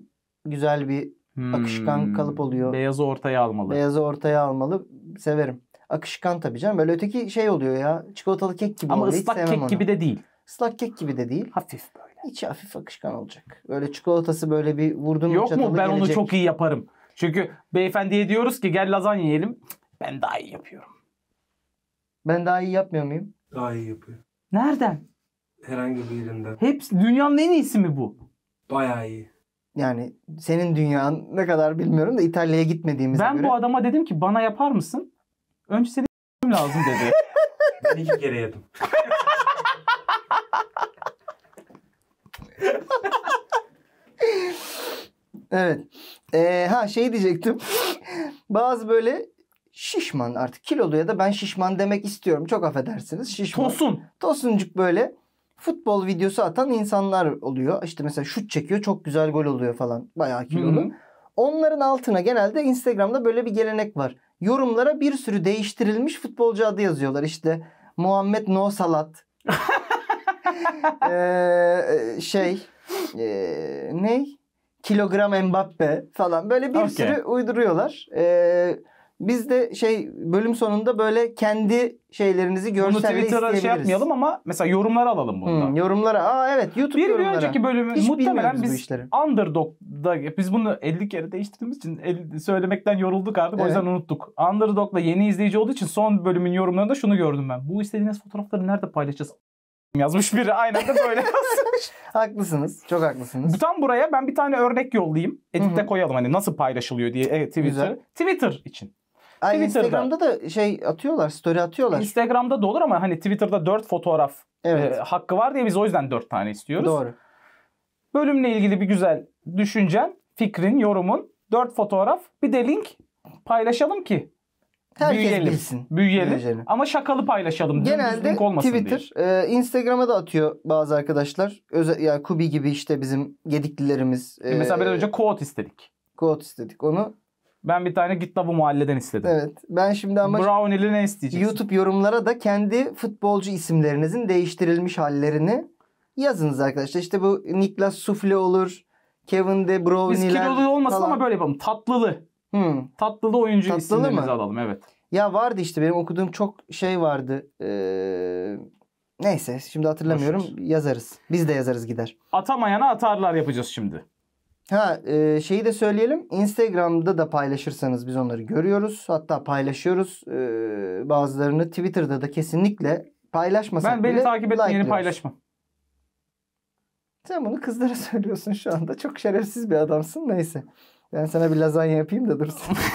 S1: güzel bir Hmm. Akışkan kalıp oluyor. Beyazı ortaya almalı. Beyazı ortaya almalı. Severim. Akışkan tabii canım. Böyle öteki şey oluyor ya. Çikolatalı kek gibi Ama ıslak kek onu. gibi de değil. Islak kek gibi de değil. Hafif böyle. İçi hafif akışkan olacak. Böyle çikolatası böyle bir vurdun Yok mu ben gelecek. onu çok iyi
S2: yaparım. Çünkü beyefendiye diyoruz ki gel lazanya yiyelim. Ben daha iyi yapıyorum.
S1: Ben daha iyi yapmıyor muyum? Daha iyi yapıyor. Nereden? Herhangi bir yerinden. Hepsi dünyanın en iyisi mi bu? Bayağı iyi. Yani senin dünyan ne kadar bilmiyorum da İtalya'ya gitmediğimize ben göre. Ben bu adama dedim ki bana yapar mısın? Önce seni lazım dedi. ben iki kere yedim. evet. Ee, ha şey diyecektim. Bazı böyle şişman artık kilolu ya da ben şişman demek istiyorum. Çok affedersiniz. Şişman. Tosun. Tosuncuk böyle futbol videosu atan insanlar oluyor. İşte mesela şut çekiyor çok güzel gol oluyor falan bayağı kilolu. Onların altına genelde Instagram'da böyle bir gelenek var. Yorumlara bir sürü değiştirilmiş futbolcu adı yazıyorlar. İşte Muhammed No Salat. ee, şey e, ne? Kilogram Mbappe falan böyle bir okay. sürü uyduruyorlar. Ee, biz de şey bölüm sonunda böyle kendi şeylerinizi görselle Bunu Twitter'a şey yapmayalım
S2: ama mesela yorumlar alalım bundan. Hmm,
S1: yorumlara. Aa
S2: evet YouTube bir, yorumlara. Bir önceki bölümü Hiç muhtemelen biz Underdog'da biz bunu 50 kere değiştirdiğimiz için el, söylemekten yorulduk artık. Evet. O yüzden unuttuk. Underdog'la yeni izleyici olduğu için son bölümün yorumlarında şunu gördüm ben. Bu istediğiniz fotoğrafları nerede paylaşacağız? yazmış biri. Aynen de böyle yazmış. haklısınız. Çok haklısınız. Bu Tam buraya ben bir tane örnek yollayayım. Editte koyalım hani nasıl paylaşılıyor diye evet, Twitter. Güzel. Twitter için.
S1: Ay, Twitter'da. Instagram'da da şey atıyorlar, story
S2: atıyorlar. Instagram'da da olur ama hani Twitter'da 4 fotoğraf evet. e, hakkı var diye biz o yüzden 4 tane istiyoruz. Doğru. Bölümle ilgili bir güzel düşüncen, fikrin, yorumun, 4 fotoğraf, bir de link paylaşalım ki Herkes büyüyelim. bilsin. Büyüyelim. büyüyelim. Ama şakalı paylaşalım. Genelde Twitter,
S1: e, Instagram'a da atıyor bazı arkadaşlar. Özel, yani Kubi gibi işte bizim gediklilerimiz. E, mesela biraz önce
S2: quote istedik. Quote istedik. Onu ben bir tane bu mahalleden istedim. Evet.
S1: Ben şimdi ama Brownie'li ne isteyeceksin? YouTube yorumlara da kendi futbolcu isimlerinizin değiştirilmiş hallerini yazınız arkadaşlar. İşte bu Niklas Sufle olur. Kevin De Bruyne'ler. Biz kilolu olmasın falan. ama böyle yapalım. Tatlılı. Hmm. Tatlılı oyuncu Tatlılı isimlerimizi mı? alalım. Evet. Ya vardı işte benim okuduğum çok şey vardı. Ee, neyse şimdi hatırlamıyorum. Hoşçakalın. Yazarız. Biz de yazarız gider.
S2: Atamayana atarlar yapacağız şimdi.
S1: Ha e, şeyi de söyleyelim. Instagram'da da paylaşırsanız biz onları görüyoruz. Hatta paylaşıyoruz. E, bazılarını Twitter'da da kesinlikle paylaşmasak Ben bile beni takip etmeyeni like paylaşmam. Sen bunu kızlara söylüyorsun şu anda. Çok şerefsiz bir adamsın. Neyse. Ben sana bir lazanya yapayım da dursun.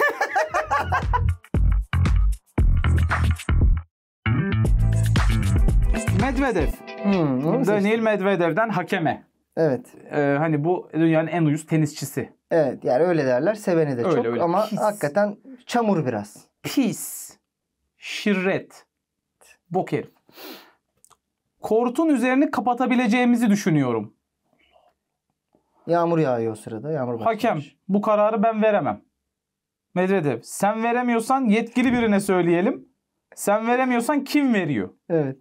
S2: Medvedev. Hmm, Daniil Medvedev'den hakeme. Evet. Ee, hani bu dünyanın en ucuz tenisçisi.
S1: Evet yani öyle derler.
S2: Seveni de öyle, çok öyle. ama Pis. hakikaten çamur biraz. Pis. Şirret. boker. Kortun üzerini kapatabileceğimizi düşünüyorum.
S1: Yağmur yağıyor o sırada. Yağmur başlamış.
S2: Hakem bu kararı ben veremem. Medvedev sen veremiyorsan yetkili birine söyleyelim. Sen veremiyorsan kim veriyor? Evet.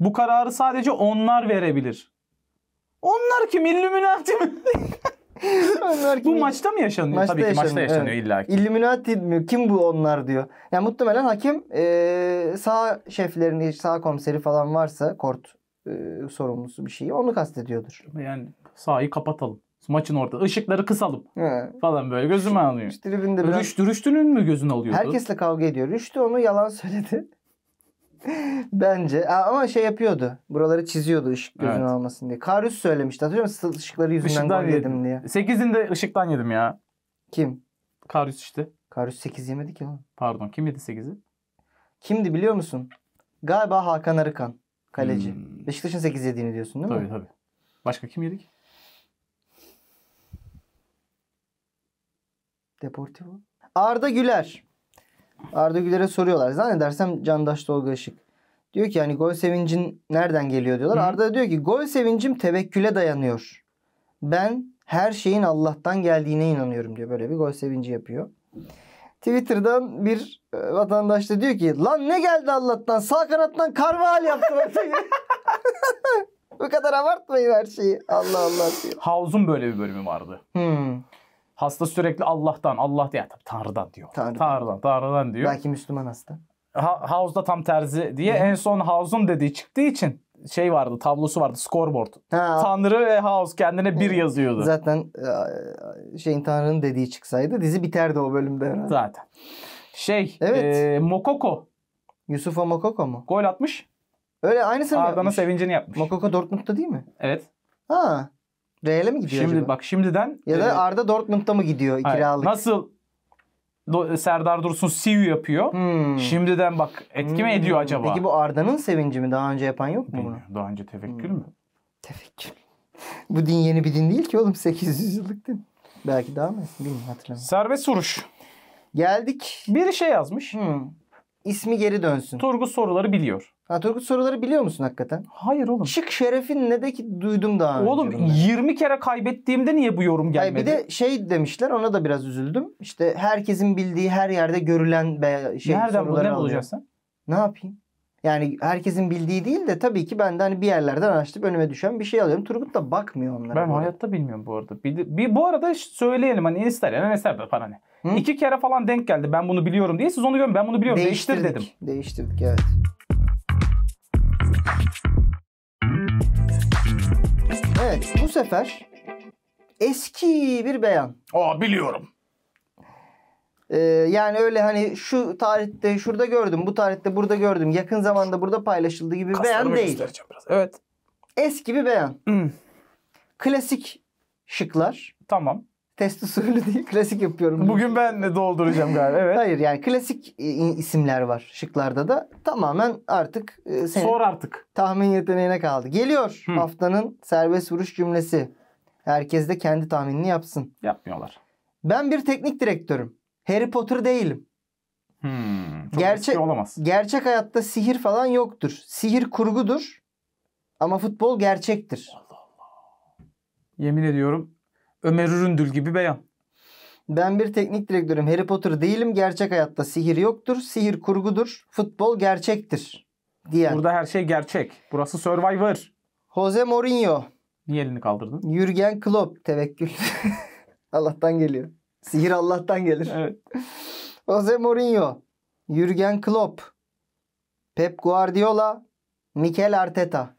S2: Bu kararı sadece onlar verebilir. Onlar kim? Illuminati mi?
S1: onlar kim? Bu maçta mı yaşanıyor? Maçta Tabii ki yaşanıyor, maçta yaşanıyor evet. illa ki. Illuminati mi? Kim bu onlar diyor. Yani muhtemelen hakim e, sağ şeflerini, sağ komiseri falan varsa kort e, sorumlusu bir şeyi onu kastediyordur. Yani
S2: sahayı kapatalım. Maçın ortada. Işıkları kısalım.
S1: He. Falan böyle gözüme alıyor.
S2: Rüştü, biraz... Rüştü'nün mü gözünü
S1: alıyordu? Herkesle kavga ediyor. Rüştü onu yalan söyledi. Bence ama şey yapıyordu. Buraları çiziyordu ışık gözün evet. almasın diye. Karius söylemişti. Hatırlıyor musun? Işıkları yüzünden Işıktan gol yedim diye.
S2: Sekizinde ışıktan yedim ya.
S1: Kim? Karius işte. Karius sekiz yemedi ki lan. Pardon kim yedi sekizi? Kimdi biliyor musun? Galiba Hakan Arıkan. Kaleci. Hmm. Beşiktaş'ın sekiz yediğini diyorsun değil tabii, mi? Tabii tabii. Başka kim yedik? Deportivo. Arda Güler. Arda Güler'e soruyorlar. Zannedersem Candaş Tolga Işık. Diyor ki yani gol sevincin nereden geliyor diyorlar. Hı. Arda diyor ki gol sevincim tevekküle dayanıyor. Ben her şeyin Allah'tan geldiğine inanıyorum diyor. Böyle bir gol sevinci yapıyor. Twitter'dan bir e, vatandaş da diyor ki lan ne geldi Allah'tan sağ kanattan karval yaptı. Bu kadar abartmayın her şeyi. Allah Allah diyor.
S2: Havuz'un böyle bir bölümü vardı. Hmm. Hasta sürekli Allah'tan, Allah diye tabii Tanrı'dan diyor. Tanrı'dan. Tanrı'dan, Tanrı'dan diyor. Belki Müslüman hasta. Ha, House'da tam terzi diye Hı. en son House'un dediği çıktığı için şey vardı, tablosu vardı, scoreboard. Ha. Tanrı ve House kendine bir Hı. yazıyordu.
S1: Zaten e, şeyin Tanrı'nın dediği çıksaydı dizi biterdi o bölümde herhalde. Zaten. Şey, evet. e, Mokoko. Yusufa Mokoko mu? Gol atmış. Öyle aynısını Arda'nın sevincini yapmış. Mokoko Dortmund'da değil mi? Evet. Ha. Real'e mi gidiyor Şimdi acaba? bak şimdiden ya da e, Arda Dortmund'da mı gidiyor hayır, kiralık?
S2: Nasıl Do- Serdar Dursun Siyu yapıyor. Hmm. Şimdiden bak etki mi ediyor hmm. acaba? Peki
S1: bu Arda'nın sevinci mi? Daha önce yapan yok mu bunu? Daha önce tefekkür hmm. mü? Tefekkür. bu din yeni bir din değil ki oğlum. 800 yıllık din. Belki daha mı? Bilmiyorum hatırlamıyorum. Serbest vuruş. Geldik. Bir şey yazmış. Hmm. İsmi geri dönsün. Turgut soruları biliyor. Ha, Turgut soruları biliyor musun hakikaten? Hayır oğlum. Şık şerefin ne de ki duydum daha önce. Oğlum bunları. 20 kere kaybettiğimde niye bu yorum gelmedi? Hayır, bir de şey demişler ona da biraz üzüldüm. İşte herkesin bildiği her yerde görülen be, şey Nereden bu ne alıyor. Ne yapayım? Yani herkesin bildiği değil de tabii ki ben de hani bir yerlerden araştırıp önüme düşen bir şey alıyorum. Turgut da bakmıyor onlara. Ben böyle. hayatta
S2: bilmiyorum bu arada. Bir, bir bu arada söyleyelim hani ister yani ister para ne. Hı? İki kere falan denk geldi ben bunu biliyorum diye siz onu görün ben bunu biliyorum değiştir dedim.
S1: Değiştirdik evet. Evet bu sefer eski bir beyan. Aa biliyorum. Ee, yani öyle hani şu tarihte şurada gördüm, bu tarihte burada gördüm, yakın zamanda burada paylaşıldı gibi Kaslarımı beyan değil. Biraz. Evet. Eski bir beyan. Hmm. Klasik şıklar. Tamam test usulü değil klasik yapıyorum. Bugün ben de dolduracağım galiba. Evet. Hayır yani klasik e, isimler var şıklarda da. Tamamen artık e, senin Sor artık. tahmin yeteneğine kaldı. Geliyor Hı. haftanın serbest vuruş cümlesi. Herkes de kendi tahminini yapsın. Yapmıyorlar. Ben bir teknik direktörüm. Harry Potter değilim. Hmm, çok gerçek olamaz. Gerçek hayatta sihir falan yoktur. Sihir kurgudur. Ama futbol gerçektir. Allah Allah. Yemin ediyorum Ömer Üründül gibi beyan. Ben bir teknik direktörüm. Harry Potter değilim. Gerçek hayatta sihir yoktur. Sihir kurgudur. Futbol gerçektir. Diyen. Burada her şey gerçek. Burası Survivor. Jose Mourinho. Niye elini kaldırdın? Jürgen Klopp. Tevekkül. Allah'tan geliyor. Sihir Allah'tan gelir. Evet. Jose Mourinho. Jürgen Klopp. Pep Guardiola. Mikel Arteta.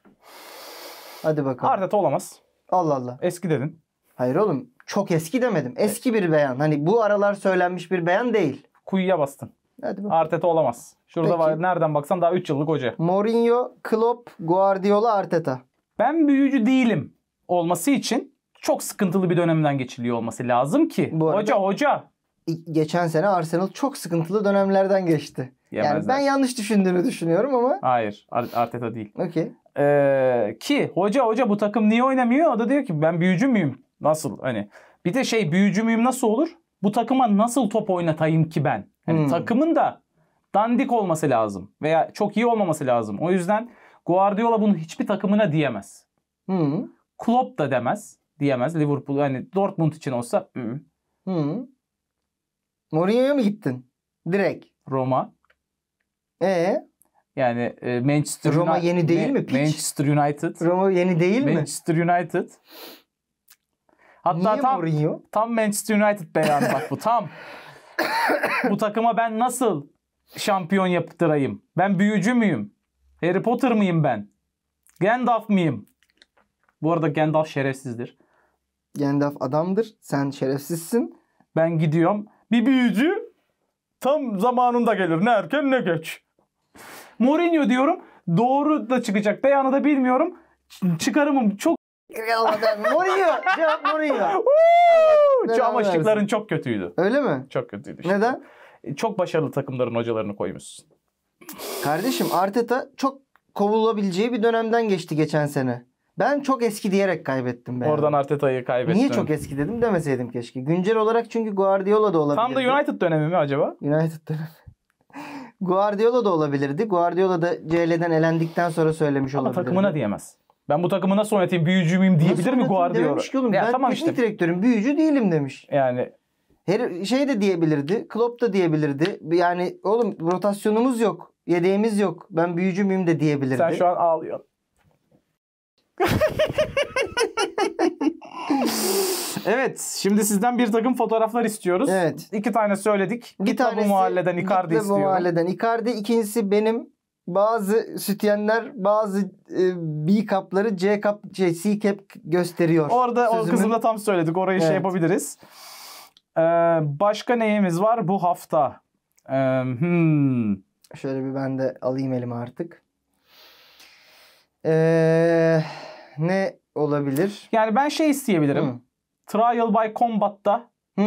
S1: Hadi bakalım. Arteta olamaz. Allah Allah. Eski dedin. Hayır oğlum çok eski demedim. Eski bir beyan. Hani bu aralar söylenmiş bir beyan değil. Kuyuya bastın. Hadi bakalım. Arteta olamaz. Şurada Peki. var, nereden baksan daha 3 yıllık hoca. Mourinho, Klopp, Guardiola, Arteta. Ben büyücü
S2: değilim olması için çok sıkıntılı bir dönemden geçiliyor olması lazım ki. Bu arada, hoca
S1: hoca. Geçen sene Arsenal çok sıkıntılı dönemlerden geçti. Yemezler. Yani ben yanlış düşündüğünü düşünüyorum ama.
S2: Hayır Arteta değil. Okey. Ee, ki hoca hoca bu takım niye oynamıyor? O da diyor ki ben büyücü müyüm? Nasıl hani bir de şey büyücü müyüm nasıl olur? Bu takıma nasıl top oynatayım ki ben? Hani hmm. takımın da dandik olması lazım veya çok iyi olmaması lazım. O yüzden Guardiola bunu hiçbir takımına diyemez. Hmm. Klopp da demez. Diyemez. Liverpool hani Dortmund için olsa hmm. Hmm.
S1: Mourinho'ya mı gittin? Direkt. Roma. Ee?
S2: Yani e, Manchester Roma United, yeni değil mi? Pitch? Manchester
S1: United. Roma yeni değil Manchester
S2: mi? Manchester United. Hatta Niye tam, Mourinho? Tam Manchester United beyanı bak bu tam. bu takıma ben nasıl şampiyon yaptırayım? Ben büyücü müyüm? Harry Potter mıyım ben? Gandalf mıyım? Bu arada Gandalf şerefsizdir.
S1: Gandalf adamdır. Sen şerefsizsin. Ben
S2: gidiyorum. Bir büyücü tam zamanında gelir. Ne erken ne geç. Mourinho diyorum. Doğru da çıkacak. Beyanı da bilmiyorum. Çıkarımım çok
S1: olmadan Mourinho. Cevap Mourinho.
S2: Woo! Ama versin. çok kötüydü.
S1: Öyle mi? Çok kötüydü. Şıklar. Neden? E, çok başarılı takımların hocalarını koymuşsun. Kardeşim Arteta çok kovulabileceği bir dönemden geçti geçen sene. Ben çok eski diyerek kaybettim. Ben. Oradan
S2: Arteta'yı kaybettim. Niye çok
S1: eski dedim demeseydim keşke. Güncel olarak çünkü Guardiola da olabilirdi. Tam da United dönemi mi acaba? United dönemi. Guardiola da olabilirdi. Guardiola da CL'den elendikten sonra söylemiş Ama olabilirdi. Ama takımına diyemez.
S2: Ben bu takımı nasıl oynatayım? Büyücü müyüm diyebilir mi Guardiola? Dememiş ki oğlum.
S1: Ya, ben tamam teknik işte. direktörüm, büyücü değilim demiş. Yani her şey de diyebilirdi. Klopp da diyebilirdi. Yani oğlum rotasyonumuz yok. Yedeğimiz yok. Ben büyücü müyüm de diyebilirdi. Sen şu
S2: an ağlıyorsun. evet şimdi sizden bir takım fotoğraflar istiyoruz. Evet. İki tane söyledik. Bir Git bu mahalleden Icardi
S1: istiyorum. bu mahalleden Icardi. İkincisi benim bazı sütyenler bazı e, B kapları C kap C şey, C cap gösteriyor. Orada Sözümün... o kızımla tam
S2: söyledik. Orayı şey evet. şey yapabiliriz.
S1: Ee, başka neyimiz var bu hafta? Ee, hmm. Şöyle bir ben de alayım elime artık. Ee, ne
S2: olabilir? Yani ben şey isteyebilirim. Hmm. Trial by Combat'ta hmm.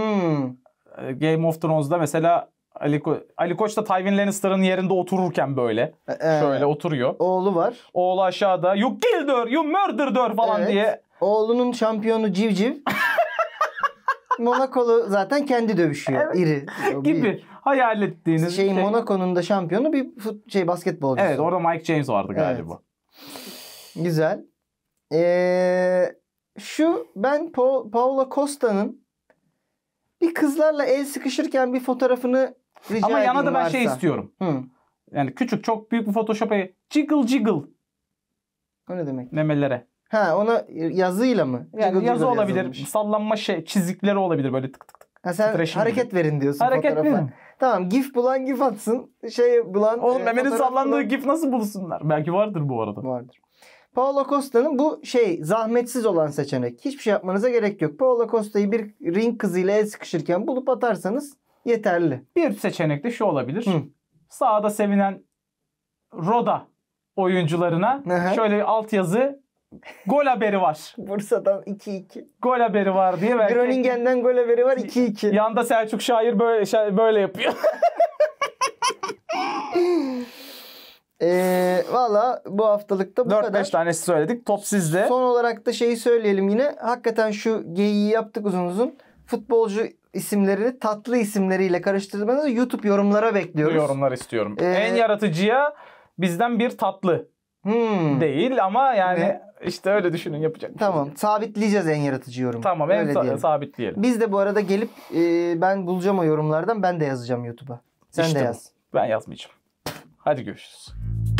S2: E, Game of Thrones'da mesela Ali, Ko- Ali Koç da Tywin Lannister'ın yerinde otururken böyle. Ee, şöyle oturuyor. Oğlu var. Oğlu aşağıda. You kill her, you murder her falan evet.
S1: diye. Oğlunun şampiyonu civciv. Monakolu zaten kendi dövüşüyor. Evet. İri. gibi. Bir, hayal ettiğiniz şey. şey. Monaco'nun da şampiyonu bir fut, şey basketbolcu. Evet orada Mike James vardı galiba. Güzel. Ee, şu ben pa- Paula Costa'nın bir kızlarla el sıkışırken bir fotoğrafını Rica Ama yana da ben varsa. şey istiyorum.
S2: Hı. Yani küçük çok büyük bir Photoshop'a jiggle jiggle. O ne demek? Memelere. Ha ona yazıyla mı? Yani jiggle yazı jiggle olabilir. Yazılmış. Sallanma şey, çizikleri olabilir böyle tık tık tık. Ha sen Titreşim hareket gibi. verin diyorsun hareket fotoğrafa. Verin.
S1: Tamam gif bulan gif atsın. Şey bulan e, Oğlum e, memenin sallandığı bulan... gif nasıl bulsunlar? Belki vardır bu arada. Vardır. Paolo Costa'nın bu şey zahmetsiz olan seçenek. Hiçbir şey yapmanıza gerek yok. Paolo Costa'yı bir ring kızıyla el sıkışırken bulup atarsanız yeterli.
S2: Bir seçenek de şu olabilir. Hı. Sağda sevinen Roda oyuncularına Aha. şöyle bir altyazı gol haberi
S1: var. Bursa'dan 2-2. Gol haberi var diye belki. Groningen'den gol haberi var 2-2. Yanda
S2: Selçuk Şair böyle şair böyle yapıyor.
S1: Ee, Valla bu haftalıkta bu 4 kadar. 4-5 tanesi söyledik. Top sizde. Son olarak da şeyi söyleyelim yine. Hakikaten şu geyiği yaptık uzun uzun. Futbolcu isimlerini tatlı isimleriyle karıştırmanızı YouTube yorumlara bekliyoruz. Yorumlar
S2: istiyorum. Ee, en yaratıcıya
S1: bizden bir tatlı hmm. değil ama yani ne? işte öyle düşünün yapacak. Şey tamam şey. sabitleyeceğiz en yaratıcı yorum. Tamam öyle en diyelim. sabitleyelim. Biz de bu arada gelip e, ben bulacağım o yorumlardan ben de yazacağım YouTube'a. Sen işte de yaz.
S2: Bu. Ben yazmayacağım. Hadi görüşürüz.